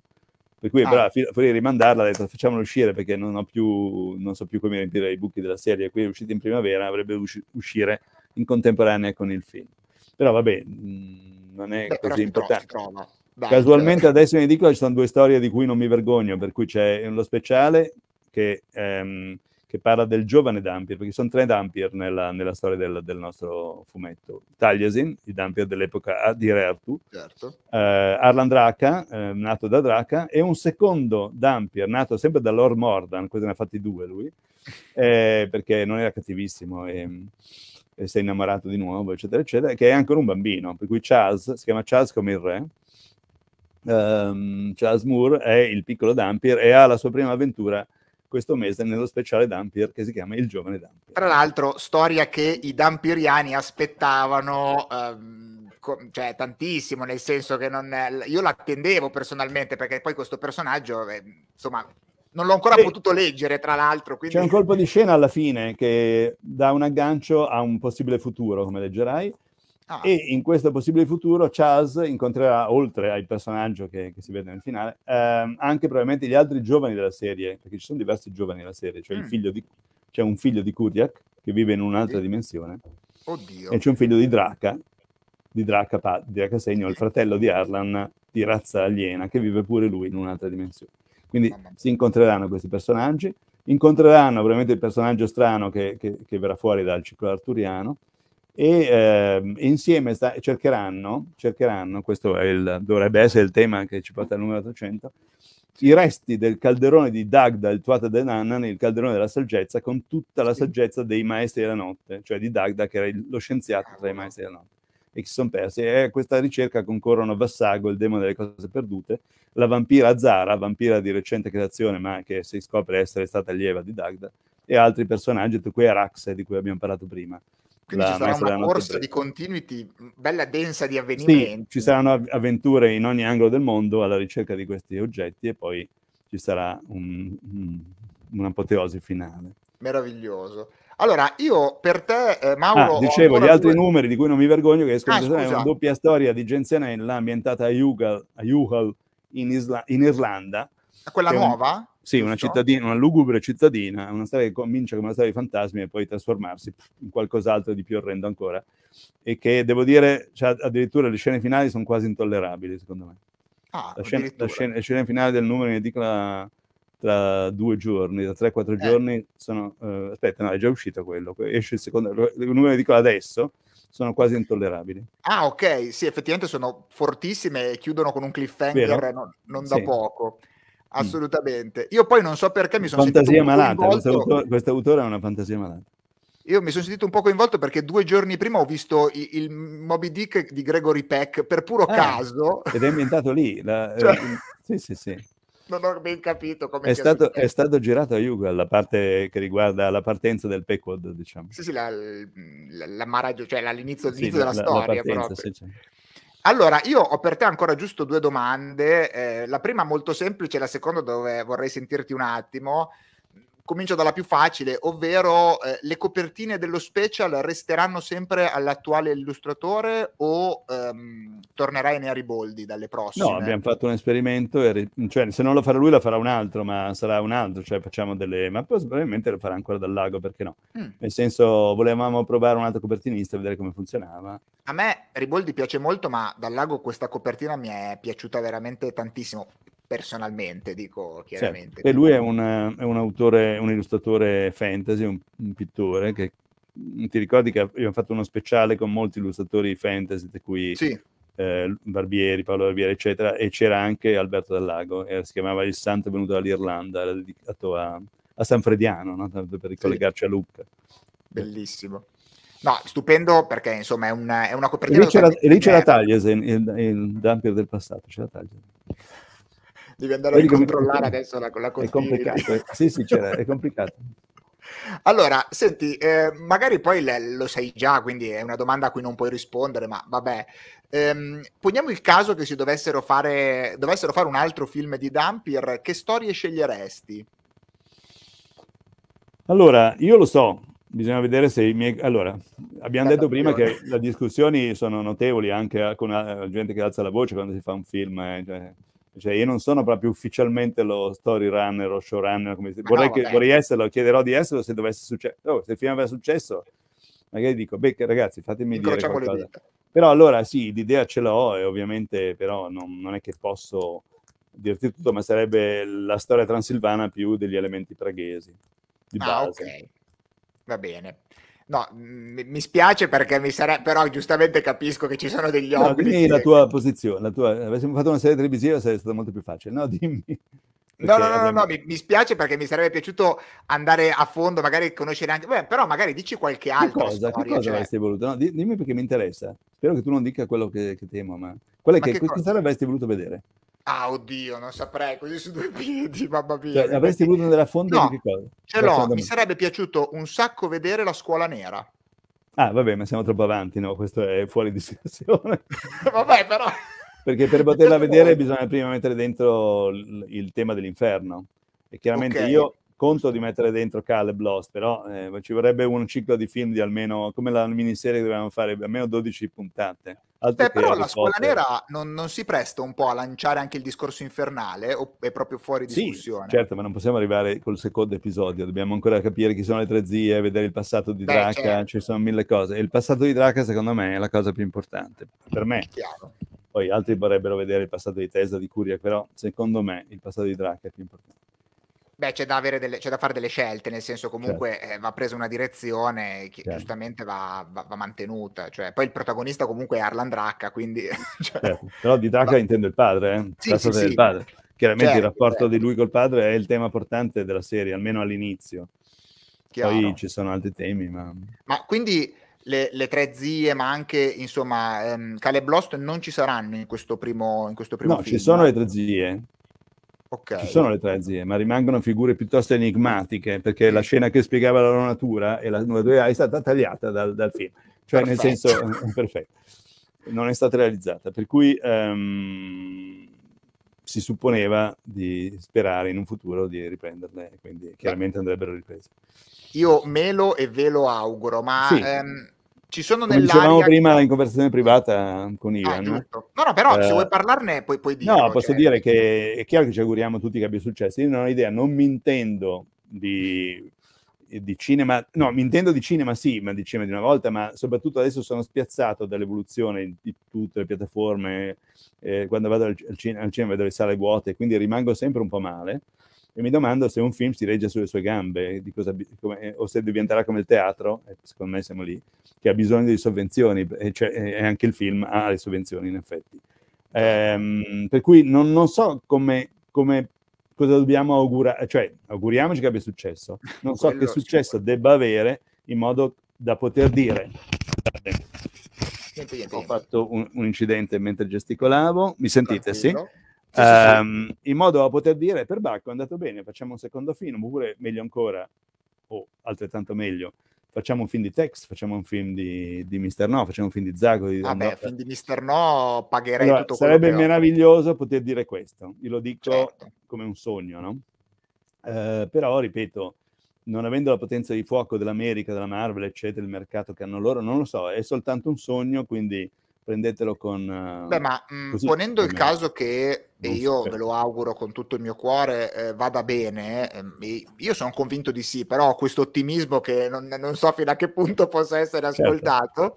B: Per cui, ah. però, fuori rimandarla, ha detto facciamola uscire perché non, ho più, non, so più come riempire i buchi della serie. Qui è uscita in primavera, avrebbe usci- uscire in contemporanea con il film. Però vabbè, mm, non è Beh, così importante. Si trova, dai, Casualmente cioè. adesso in edicola ci sono due storie di cui non mi vergogno, per cui c'è lo speciale che, ehm, che parla del giovane Dampier, perché sono tre Dampier nella, nella storia del, del, nostro fumetto. Tagliasin, il Dampier dell'epoca ah, di Reartu, certo. eh, Arlan Draca, eh, nato da Draca, e un secondo Dampier, nato sempre da Lord Mordan, questo ne ha fatti due lui, eh, perché non era cattivissimo. E, e si è innamorato di nuovo, eccetera, eccetera, che è ancora un bambino, per cui Charles, si chiama Charles come il re, Um, Charles Moore è il piccolo Dampier e ha la sua prima avventura questo mese nello speciale Dampier che si chiama Il giovane
A: Dampier. Tra l'altro, storia che i Dampiriani aspettavano. Um, cioè, tantissimo, nel senso che non, io l'attendevo personalmente perché poi questo personaggio, eh, insomma, non l'ho ancora sì. potuto leggere, tra l'altro. Quindi... C'è un
B: colpo di scena alla fine che dà un aggancio a un possibile futuro, come leggerai, Ah. E in questo possibile futuro Chaz incontrerà, oltre al personaggio che, che si vede nel finale, ehm, anche probabilmente gli altri giovani della serie, perché ci sono diversi giovani della serie, cioè mm. di, c'è un figlio di Kuriak che vive in un'altra Oddio. dimensione, Oddio. e c'è un figlio di Draka, di Draka, pa- Draka Segno, il fratello di Arlan, di razza aliena, che vive pure lui in un'altra dimensione. Quindi si incontreranno questi personaggi, incontreranno probabilmente il personaggio strano che, che, che verrà fuori dal ciclo arturiano, e eh, insieme sta- cercheranno, cercheranno, questo il, dovrebbe essere il tema che ci porta al numero 800, i resti del calderone di Dagda, il Tuata de Nannan, il calderone della saggezza, con tutta la saggezza dei maestri della notte, cioè di Dagda che era il, lo scienziato tra i maestri della notte, e che si sono persi. E a questa ricerca concorrono Vassago, il demone delle cose perdute, la vampira Zara, vampira di recente creazione, ma che si scopre essere stata allieva di Dagda, e altri personaggi, tra cui Araxe, di cui abbiamo parlato prima. Quindi ci sarà una corsa di
A: continuity bella densa di avvenimenti.
B: Sì, ci saranno avventure in ogni angolo del mondo alla ricerca di questi oggetti e poi ci sarà un, un, un'apoteosi finale.
A: Meraviglioso. Allora, io per te, eh, Mauro... Ah, dicevo, gli altri due...
B: numeri di cui non mi vergogno che ah, è una doppia storia di Genzianella ambientata a Yugal, a Yugal in, Isla- in Irlanda.
A: Quella nuova? Un...
B: Sì, una, cittadina, una lugubre cittadina, una storia che comincia come una storia di fantasmi e poi trasformarsi in qualcos'altro di più orrendo ancora. E che devo dire, cioè, addirittura le scene finali sono quasi intollerabili, secondo me. Ah, la scena, la scena, le scene finali del numero in edicola tra due giorni, da 3-4 eh. giorni sono. Uh, aspetta, no, è già uscito quello. Esce il secondo. Il numero in edicola adesso sono quasi intollerabili.
A: Ah, ok. Sì, effettivamente sono fortissime e chiudono con un cliffhanger non, non, da poco. Mm. assolutamente. Io poi non so perché mi sono fantasia malata,
B: questo autore è una fantasia malata.
A: Io mi sono sentito un po' coinvolto perché due giorni prima ho visto il, il Moby Dick di Gregory Peck per puro ah, caso.
B: Ed è ambientato lì. La, cioè, eh, sì, sì, sì.
A: Non ho ben capito come è stato, è stato
B: girato a Yuga, la parte che riguarda la partenza del Pequod, diciamo.
A: Sì, sì, la, la, la cioè l'inizio, sì, della storia. Partenza, sì, cioè. Allora, io ho per te ancora giusto due domande, eh, la prima molto semplice, la seconda dove vorrei sentirti un attimo. Comincio dalla più facile, ovvero eh, le copertine dello special resteranno sempre all'attuale illustratore o ehm, tornerà in Ariboldi dalle prossime? No, abbiamo
B: fatto un esperimento, e, cioè, se non lo farà lui la farà un altro, ma sarà un altro, cioè facciamo delle... ma poi probabilmente lo farà ancora dal lago, perché no? Mm. Nel senso, volevamo provare un altro copertinista, vedere come funzionava.
A: A me Riboldi piace molto, ma dal lago questa copertina mi è piaciuta veramente tantissimo personalmente, dico certo. chiaramente. Certo. E
B: lui è diciamo. un, è un, autore, un illustratore fantasy, un, un pittore che mm, ti ricordi che abbiamo fatto uno speciale con molti illustratori fantasy, tra cui sì. eh, Barbieri, Paolo Barbieri, eccetera, e c'era anche Alberto Dallago, eh, si chiamava Il Santo venuto dall'Irlanda, era dedicato a, a San Frediano, no? per ricollegarci sì. a Lucca.
A: Bellissimo. No, stupendo perché insomma è una, è una copertina... E
B: lì c'è, la, e Tagliese, il, il, il dumper del passato, c'è la Tagliese
A: devi andare a controllare adesso la, la È complicato, eh.
B: sì sì c'era, è complicato.
A: Allora, senti, eh, magari poi le, lo sai già, quindi è una domanda a cui non puoi rispondere, ma vabbè. Ehm, poniamo il caso che si dovessero fare, dovessero fare un altro film di Dampir, che storie sceglieresti?
B: Allora, io lo so, bisogna vedere se i miei... Allora, abbiamo detto prima che le discussioni sono notevoli anche con la gente che alza la voce quando si fa un film. Eh, cioè, cioè, io non sono proprio ufficialmente lo story runner o showrunner, come... Ah, vorrei, no, che, vorrei esserlo, chiederò di esserlo se dovesse succedere. Oh, se il film avesse successo, magari dico, beh, ragazzi, fatemi dire qualcosa. Però allora sì, l'idea ce l'ho e ovviamente però non, non è che posso dirti tutto, ma sarebbe la storia transilvana più degli elementi praghesi. Di ah, base. ok. Va
A: bene. No, mi, spiace perché mi sare... però giustamente capisco che ci sono degli obblighi. No, dimmi la tua
B: posizione, la tua... avessimo fatto una serie televisiva sarebbe stato molto più facile, no? Dimmi. No, no, no, abbiamo... no
A: mi, mi, spiace perché mi sarebbe piaciuto andare a fondo, magari conoscere anche... Beh, però magari dici qualche altra che cosa, storia. Che cosa cioè... avresti
B: voluto? No, dimmi perché mi interessa. Spero che tu non dica quello che, che temo, ma... Qual è ma che, che cosa avresti voluto vedere?
A: Ah, oddio, non saprei, così su due piedi, mamma mia. Cioè, avresti
B: voluto andare a fondo no, di che cosa? Ce l'ho, mi
A: sarebbe piaciuto un sacco vedere la scuola nera.
B: Ah, vabbè, ma siamo troppo avanti, no? Questo è fuori discussione. vabbè, però... Perché per poterla vedere bisogna prima mettere dentro l- il tema dell'inferno. E chiaramente okay. io conto di mettere dentro Caleb Lost, però eh, ci vorrebbe un ciclo di film di almeno, come la miniserie che dovevamo fare, almeno 12 puntate Beh, però la scuola nera
A: non, non, si presta un po' a lanciare anche il discorso infernale o è proprio fuori discussione? Sì,
B: certo, ma non possiamo arrivare col secondo episodio, dobbiamo ancora capire chi sono le tre zie, vedere il passato di Beh, Draca, certo. ci sono mille cose. il passato di Draca secondo me è la cosa più importante, per me. Chiaro. Poi altri vorrebbero vedere il passato di Tesla, di Curia, però secondo me il passato di Draca è più importante.
A: Beh, c'è da, delle, c'è da, fare delle scelte, nel senso comunque certo. eh, va presa una direzione che certo. giustamente va, va, va mantenuta. Cioè, poi il protagonista comunque è Arlan Dracca, quindi... Cioè,
B: certo. Però di Dracca intendo il padre, eh? sì, la sì, sì. del padre. Chiaramente il certo, rapporto certo. di lui col padre è il tema portante della serie, almeno all'inizio. Chiaro. Poi ci sono altri temi, ma...
A: Ma quindi... Le, le, tre zie, ma anche insomma, um, Caleb Lost non ci saranno in questo primo, in questo primo no, film. ci sono
B: eh? le tre zie, Okay. Ci sono le tre zie, ma rimangono figure piuttosto enigmatiche, perché la scena che spiegava la loro natura e la numero 2A è stata tagliata dal, dal film, cioè perfetto. nel senso perfetto, non è stata realizzata, per cui um, si supponeva di sperare in un futuro di riprenderle, quindi chiaramente andrebbero riprese.
A: Io me lo e ve lo auguro, ma sì. ehm, ci sono Come Dicevamo prima
B: in conversazione privata con ah, Ivan. Ah, no,
A: no, però eh, se vuoi parlarne puoi, puoi dire.
B: No, posso cioè... dire che è chiaro che ci auguriamo tutti che abbia successo. Io non ho idea, non mi intendo di, di cinema, no, mi intendo di cinema sì, ma di cinema di una volta, ma soprattutto adesso sono spiazzato dall'evoluzione di tutte le piattaforme. Eh, quando vado al, al, cinema, al cinema vedo le sale vuote, quindi rimango sempre un po' male e mi domando se un film si regge sulle sue gambe cosa, come, eh, o se diventerà come il teatro, secondo me siamo lì, che ha bisogno di sovvenzioni e, cioè, e anche il film ha le sovvenzioni in effetti. Ehm, per cui non, non so come, come, cosa dobbiamo augurare, cioè auguriamoci che abbia successo, non so che successo sicuro. debba avere in modo da poter dire. Ho fatto un, un incidente mentre gesticolavo, mi sentite? Tranquillo. Sì? sì, ehm, sì. in modo da poter dire per Bacco è andato bene, facciamo un secondo film, oppure meglio ancora, o altrettanto meglio, facciamo un film di Tex, facciamo un film di, di Mister No, facciamo un film di Zago. Di Vabbè, ah film di Mister
A: No pagherei allora, tutto Sarebbe meraviglioso
B: ho. poter dire questo, io lo dico certo. come un sogno, no? Eh, però, ripeto, non avendo la potenza di fuoco dell'America, della Marvel, eccetera, il mercato che hanno loro, non lo so, è soltanto un sogno, quindi prendetelo con... Beh, ma mh, mm, ponendo il me. caso
A: che e io ve lo auguro con tutto il mio cuore eh, vada bene. Eh, ehm, io sono convinto di sì, però ho questo ottimismo che non, non, so fino a che punto possa essere certo. ascoltato. Certo.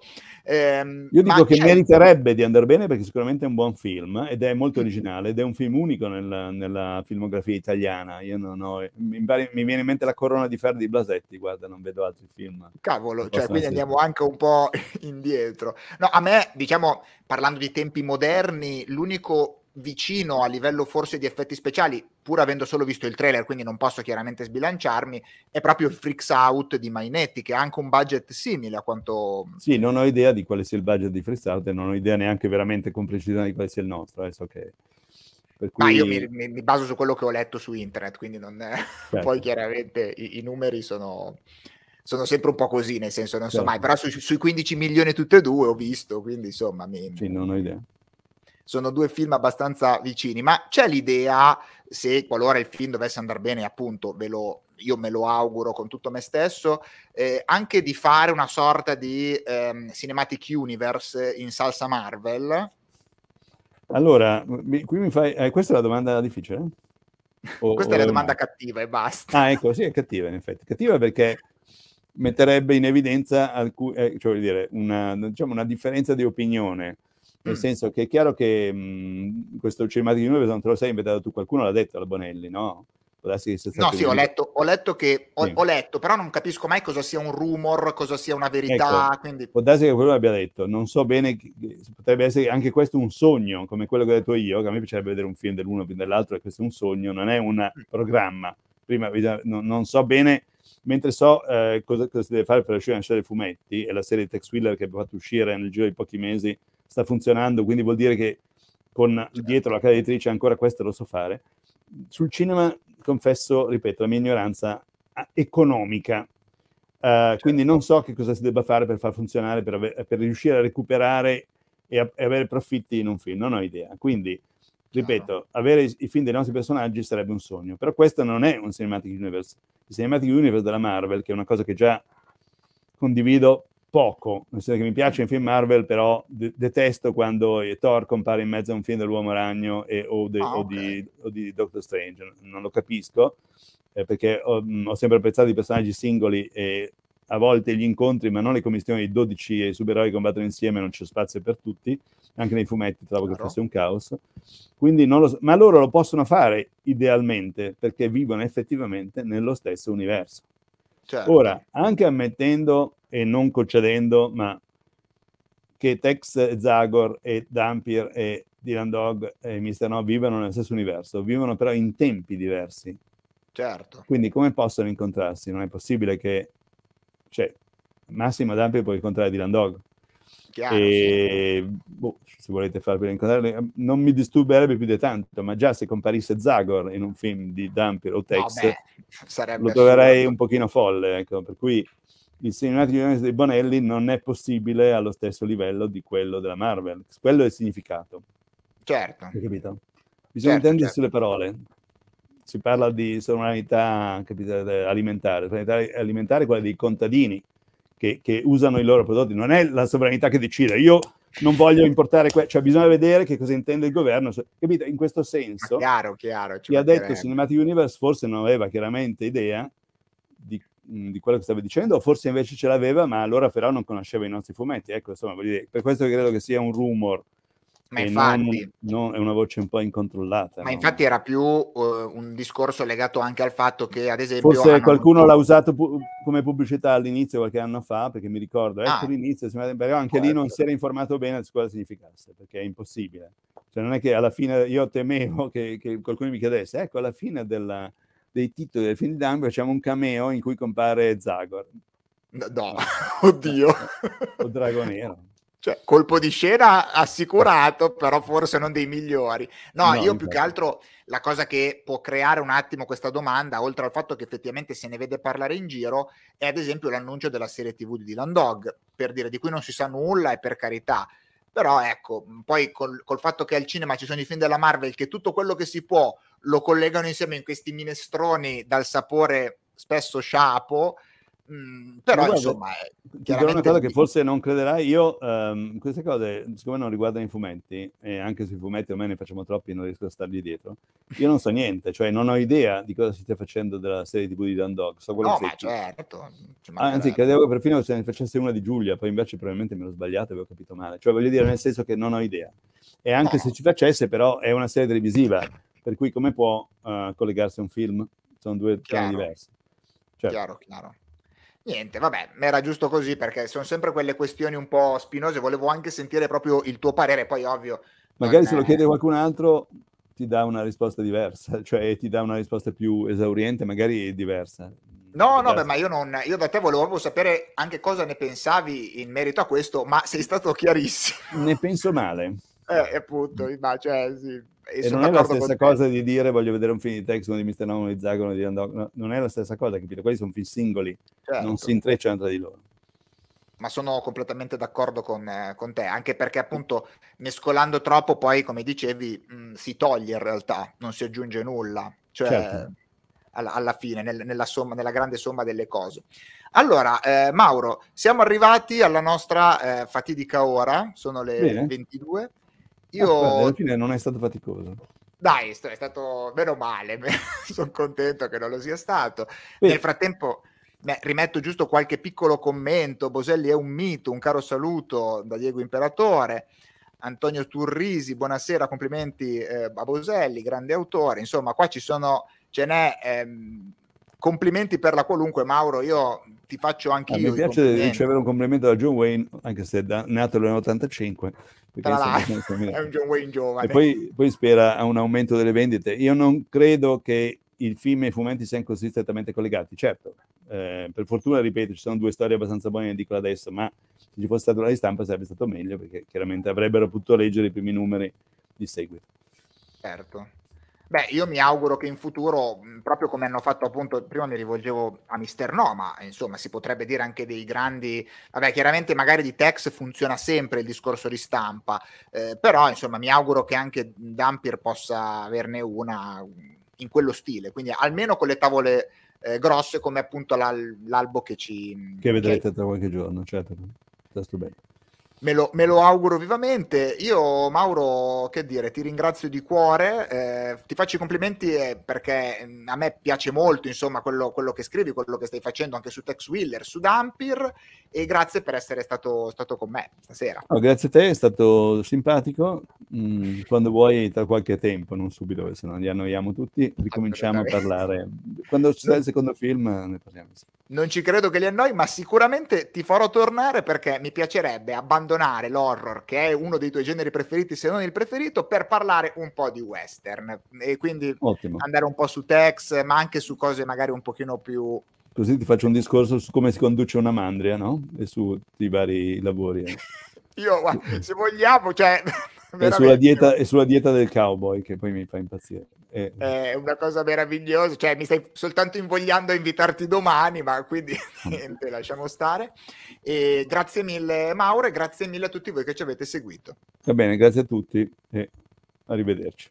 A: io dico che certo. meriterebbe
B: di andare bene perché sicuramente è un buon film ed è molto originale ed è un film unico nella, nella filmografia italiana. Io non ho, mi, mi, viene in mente La Corona di Ferri di Blasetti, guarda, non vedo altri film.
A: Cavolo, cioè, quindi andiamo anche un po' indietro. No, a me, diciamo, parlando di tempi moderni, l'unico vicino a livello forse di effetti speciali, pur avendo solo visto il trailer, quindi non posso chiaramente sbilanciarmi, è proprio il Freaks Out di Mainetti, che ha anche un budget simile a quanto...
B: Sì, non ho idea di quale sia il budget di Freaks Out e non ho idea neanche veramente con precisione di quale sia il nostro, adesso eh, che... Cui... Ma io mi,
A: mi, mi, baso su quello che ho letto su internet, quindi non... certo. poi chiaramente i, i numeri sono, sono sempre un po' così, nel senso non so certo. mai, però su, sui 15 milioni tutte e due ho visto, quindi insomma... Mi... Sì, non ho idea sono due film abbastanza vicini, ma c'è l'idea, se qualora il film dovesse andare bene, appunto, ve lo, io me lo auguro con tutto me stesso, eh, anche di fare una sorta di ehm, Cinematic Universe in salsa Marvel?
B: Allora, mi, qui mi fai, eh, questa è la domanda difficile? O, questa o è la domanda no? cattiva e basta. Ah, ecco, sì, è cattiva in effetti. Cattiva perché metterebbe in evidenza alcu- eh, cioè dire, una, diciamo, una differenza di opinione nel mm. senso che è chiaro che mh, mhmm, questo cinematic universe non te lo sei inventato tu, qualcuno l'ha detto alla Bonelli, no? no, sì, ho letto,
A: ho letto che ho, sì. ho, letto, però non capisco mai cosa sia un rumor, cosa sia una verità. Ecco, quindi... Può
B: darsi che quello abbia detto, non so bene, potrebbe essere anche questo un sogno, come quello che ho detto io, che a me piacerebbe vedere un film dell'uno o dell'altro, e questo è un sogno, non è un mm. programma. Prima non, non so bene, mentre so eh, cosa, cosa, si deve fare per uscire una serie di fumetti e la serie di Tex Wheeler che abbiamo fatto uscire nel giro di pochi mesi sta funzionando, quindi vuol dire che con certo. dietro la casa editrice ancora questo lo so fare. Sul cinema confesso, ripeto, la mia ignoranza ah, economica. Uh, quindi non so che cosa si debba fare per far funzionare, per, ave- per riuscire a recuperare e, a- e, avere profitti in un film, non ho idea. Quindi, ripeto, avere i-, i film dei nostri personaggi sarebbe un sogno, però questo non è un Cinematic Universe. Il Cinematic Universe della Marvel, che è una cosa che già condivido poco, nel senso che mi piace il film Marvel, però de- detesto quando Thor compare in mezzo a un film dell'Uomo Ragno e, o, de- ah, okay. o, di, o, di, Doctor Strange, non lo capisco, eh, perché ho, mm, ho, sempre apprezzato i personaggi singoli e a volte gli incontri, ma non le commissioni dei 12 e i supereroi che combattono insieme, non c'è spazio per tutti, anche nei fumetti trovo che fosse un caos. Quindi non lo so, ma loro lo possono fare idealmente, perché vivono effettivamente nello stesso universo. Certo. Ora, anche ammettendo e non concedendo, ma che Tex Zagor e Dampier e Dylan Dog e Mister No vivono nello stesso universo, vivono però in tempi diversi. Certo. Quindi come possono incontrarsi? Non è possibile che... Cioè, Massimo Dampier può incontrare Dylan Dog. Chiaro, e, sì. Ehm, boh, se volete farvelo incontrare, eh, non mi disturberebbe più di tanto, ma già se comparisse Zagor in un film di Dampir o Tex,
A: no, lo troverei
B: un pochino folle, ecco, per cui il cinematico universe dei Bonelli non è possibile allo stesso livello di quello della Marvel, quello è il significato. Certo. Hai capito?
A: Bisogna certo, intendersi certo.
B: le parole. Si parla di sovranità capito, eh, alimentare, sovranità alimentare è quella dei contadini, che, che, usano i loro prodotti, non è la sovranità che decide. Io non voglio importare, que- cioè bisogna vedere che cosa intende il governo, capito? In questo senso, Ma chiaro, chiaro, chi ha detto Cinematic Universe forse non aveva chiaramente idea di, mh, di, quello che stava dicendo, o forse invece ce l'aveva, ma allora però non conosceva i nostri fumetti. Ecco, insomma, dire, per questo credo che sia un rumor
A: ma infatti,
B: non, non è una voce un po' incontrollata. Ma no?
A: infatti era più uh, un discorso legato anche al fatto che, ad esempio... Forse qualcuno l'ha
B: usato pu- come pubblicità all'inizio qualche anno fa, perché mi ricordo, ecco ah. l'inizio, però anche lì non si certo. era informato bene su cosa significasse, perché è impossibile. Cioè non è che alla fine io temevo che, che qualcuno mi chiedesse, ecco, alla fine della, dei titoli del film di Dumbo facciamo un cameo in cui compare Zagor. No,
A: no. oddio. o Dragonero. Cioè, colpo di scena assicurato, però forse non dei migliori. No, no io più no. che altro la cosa che può creare un attimo questa domanda, oltre al fatto che effettivamente se ne vede parlare in giro, è ad esempio l'annuncio della serie TV di Dylan Dog, per dire di cui non si sa nulla e per carità. Però ecco, poi col, col fatto che al cinema ci sono i film della Marvel, che tutto quello che si può lo collegano insieme in questi minestroni dal sapore spesso sciapo,
B: però guarda, insomma
A: è eh, chiaramente... una cosa
B: che forse non crederai io um, queste cose siccome non riguardano i fumetti e anche se i fumetti ormai ne facciamo troppi non riesco a stargli dietro io non so niente cioè non ho idea di cosa si stia facendo della serie tv di Dan Dog so quello no, che ma
A: certo
B: ah, anzi credevo che perfino se ne facesse una di Giulia poi invece probabilmente me l'ho sbagliato e avevo capito male cioè voglio dire nel senso che non ho idea e anche no. se ci facesse però è una serie televisiva per cui come può uh, collegarsi a un film sono due chiaro. piani diversi cioè, chiaro
A: chiaro Niente, vabbè, era giusto così perché sono sempre quelle questioni un po' spinose, volevo anche sentire proprio il tuo parere, poi ovvio. Magari se lo chiede qualcun
B: altro ti dà una risposta diversa, cioè ti dà una risposta più esauriente, magari diversa.
A: No, no, beh, ma io, non, io da te volevo sapere anche cosa ne pensavi in merito a questo, ma sei stato chiarissimo. Ne penso male. eh, appunto, ma cioè, sì, e, e non è la stessa cosa
B: di dire voglio vedere un film di Tex, uno di Mr. Nonno, di Zagon, di Andoc. No, non è la stessa cosa, capito? Quelli sono film singoli, certo. non si intrecciano tra di loro
A: ma sono completamente d'accordo con, eh, con, te, anche perché appunto mescolando troppo poi, come dicevi, mh, si toglie in realtà, non si aggiunge nulla, cioè certo. alla, alla, fine, nel, nella, somma, nella, grande somma delle cose. Allora, eh, Mauro, siamo arrivati alla nostra eh, fatidica ora, sono le Bene. 22. Ah, io... Ah, alla fine non è stato faticoso. Dai, è stato meno male, sono contento che non lo sia stato. Beh. Nel frattempo... Beh, rimetto giusto qualche piccolo commento. Boselli è un mito, un caro saluto da Diego Imperatore. Antonio Turrisi, buonasera, complimenti eh, a Boselli, grande autore. Insomma, qua ci sono, ce n'è, ehm, complimenti per la qualunque, Mauro. Io ti faccio anche ah, io. Mi piace ricevere
B: un complimento da John Wayne, anche se è nato nell'85. Tra l'altro, è un
A: John Wayne giovane. E poi,
B: poi spera a un aumento delle vendite. Io non credo che il film e i fumetti siano così strettamente collegati. Certo, eh, per fortuna, ripeto, ci sono due storie abbastanza buone ne edicola adesso, ma se ci fosse stata una ristampa sarebbe stato meglio, perché chiaramente avrebbero potuto leggere i primi numeri di seguito.
A: Certo. Beh, io mi auguro che in futuro, proprio come hanno fatto appunto, prima mi rivolgevo a Mister No, ma insomma si potrebbe dire anche dei grandi, vabbè chiaramente magari di Tex funziona sempre il discorso di stampa, eh, però insomma mi auguro che anche Dampir possa averne una in quello stile, quindi almeno con le tavole eh, grosse come appunto l'al- l'albo che ci...
B: Che vedrete che... tra qualche giorno, certo. Sta bene.
A: Me lo, me lo, auguro vivamente. Io, Mauro, che dire, ti ringrazio di cuore, eh, ti faccio i complimenti eh, perché mm, a me piace molto insomma, quello, quello, che scrivi, quello che stai facendo anche su Tex Wheeler, su Dampir e grazie per essere stato, stato con me stasera. Oh,
B: grazie a te, è stato simpatico. Mm, quando vuoi, tra qualche tempo, non subito, se no li annoiamo tutti, ricominciamo a parlare. Quando ci sarà il secondo film ne parliamo.
A: Non ci credo che li annoi, ma sicuramente ti farò tornare perché mi piacerebbe abbandonare abbandonare l'horror, che è uno dei tuoi generi preferiti, se non il preferito, per parlare un po' di western. E quindi Ottimo. andare un po' su Tex, ma anche su cose magari un pochino più
B: così ti faccio un discorso su come si conduce una mandria, no? E su i vari lavori. Eh.
A: Io, se vogliamo, cioè, e sulla, dieta, e
B: sulla, dieta, del cowboy che poi mi fa impazzire. Eh.
A: È... una cosa meravigliosa, cioè mi stai soltanto invogliando a invitarti domani, ma quindi niente, lasciamo stare. E grazie mille Mauro e grazie mille a tutti voi che ci avete seguito.
B: Va bene, grazie a tutti e arrivederci.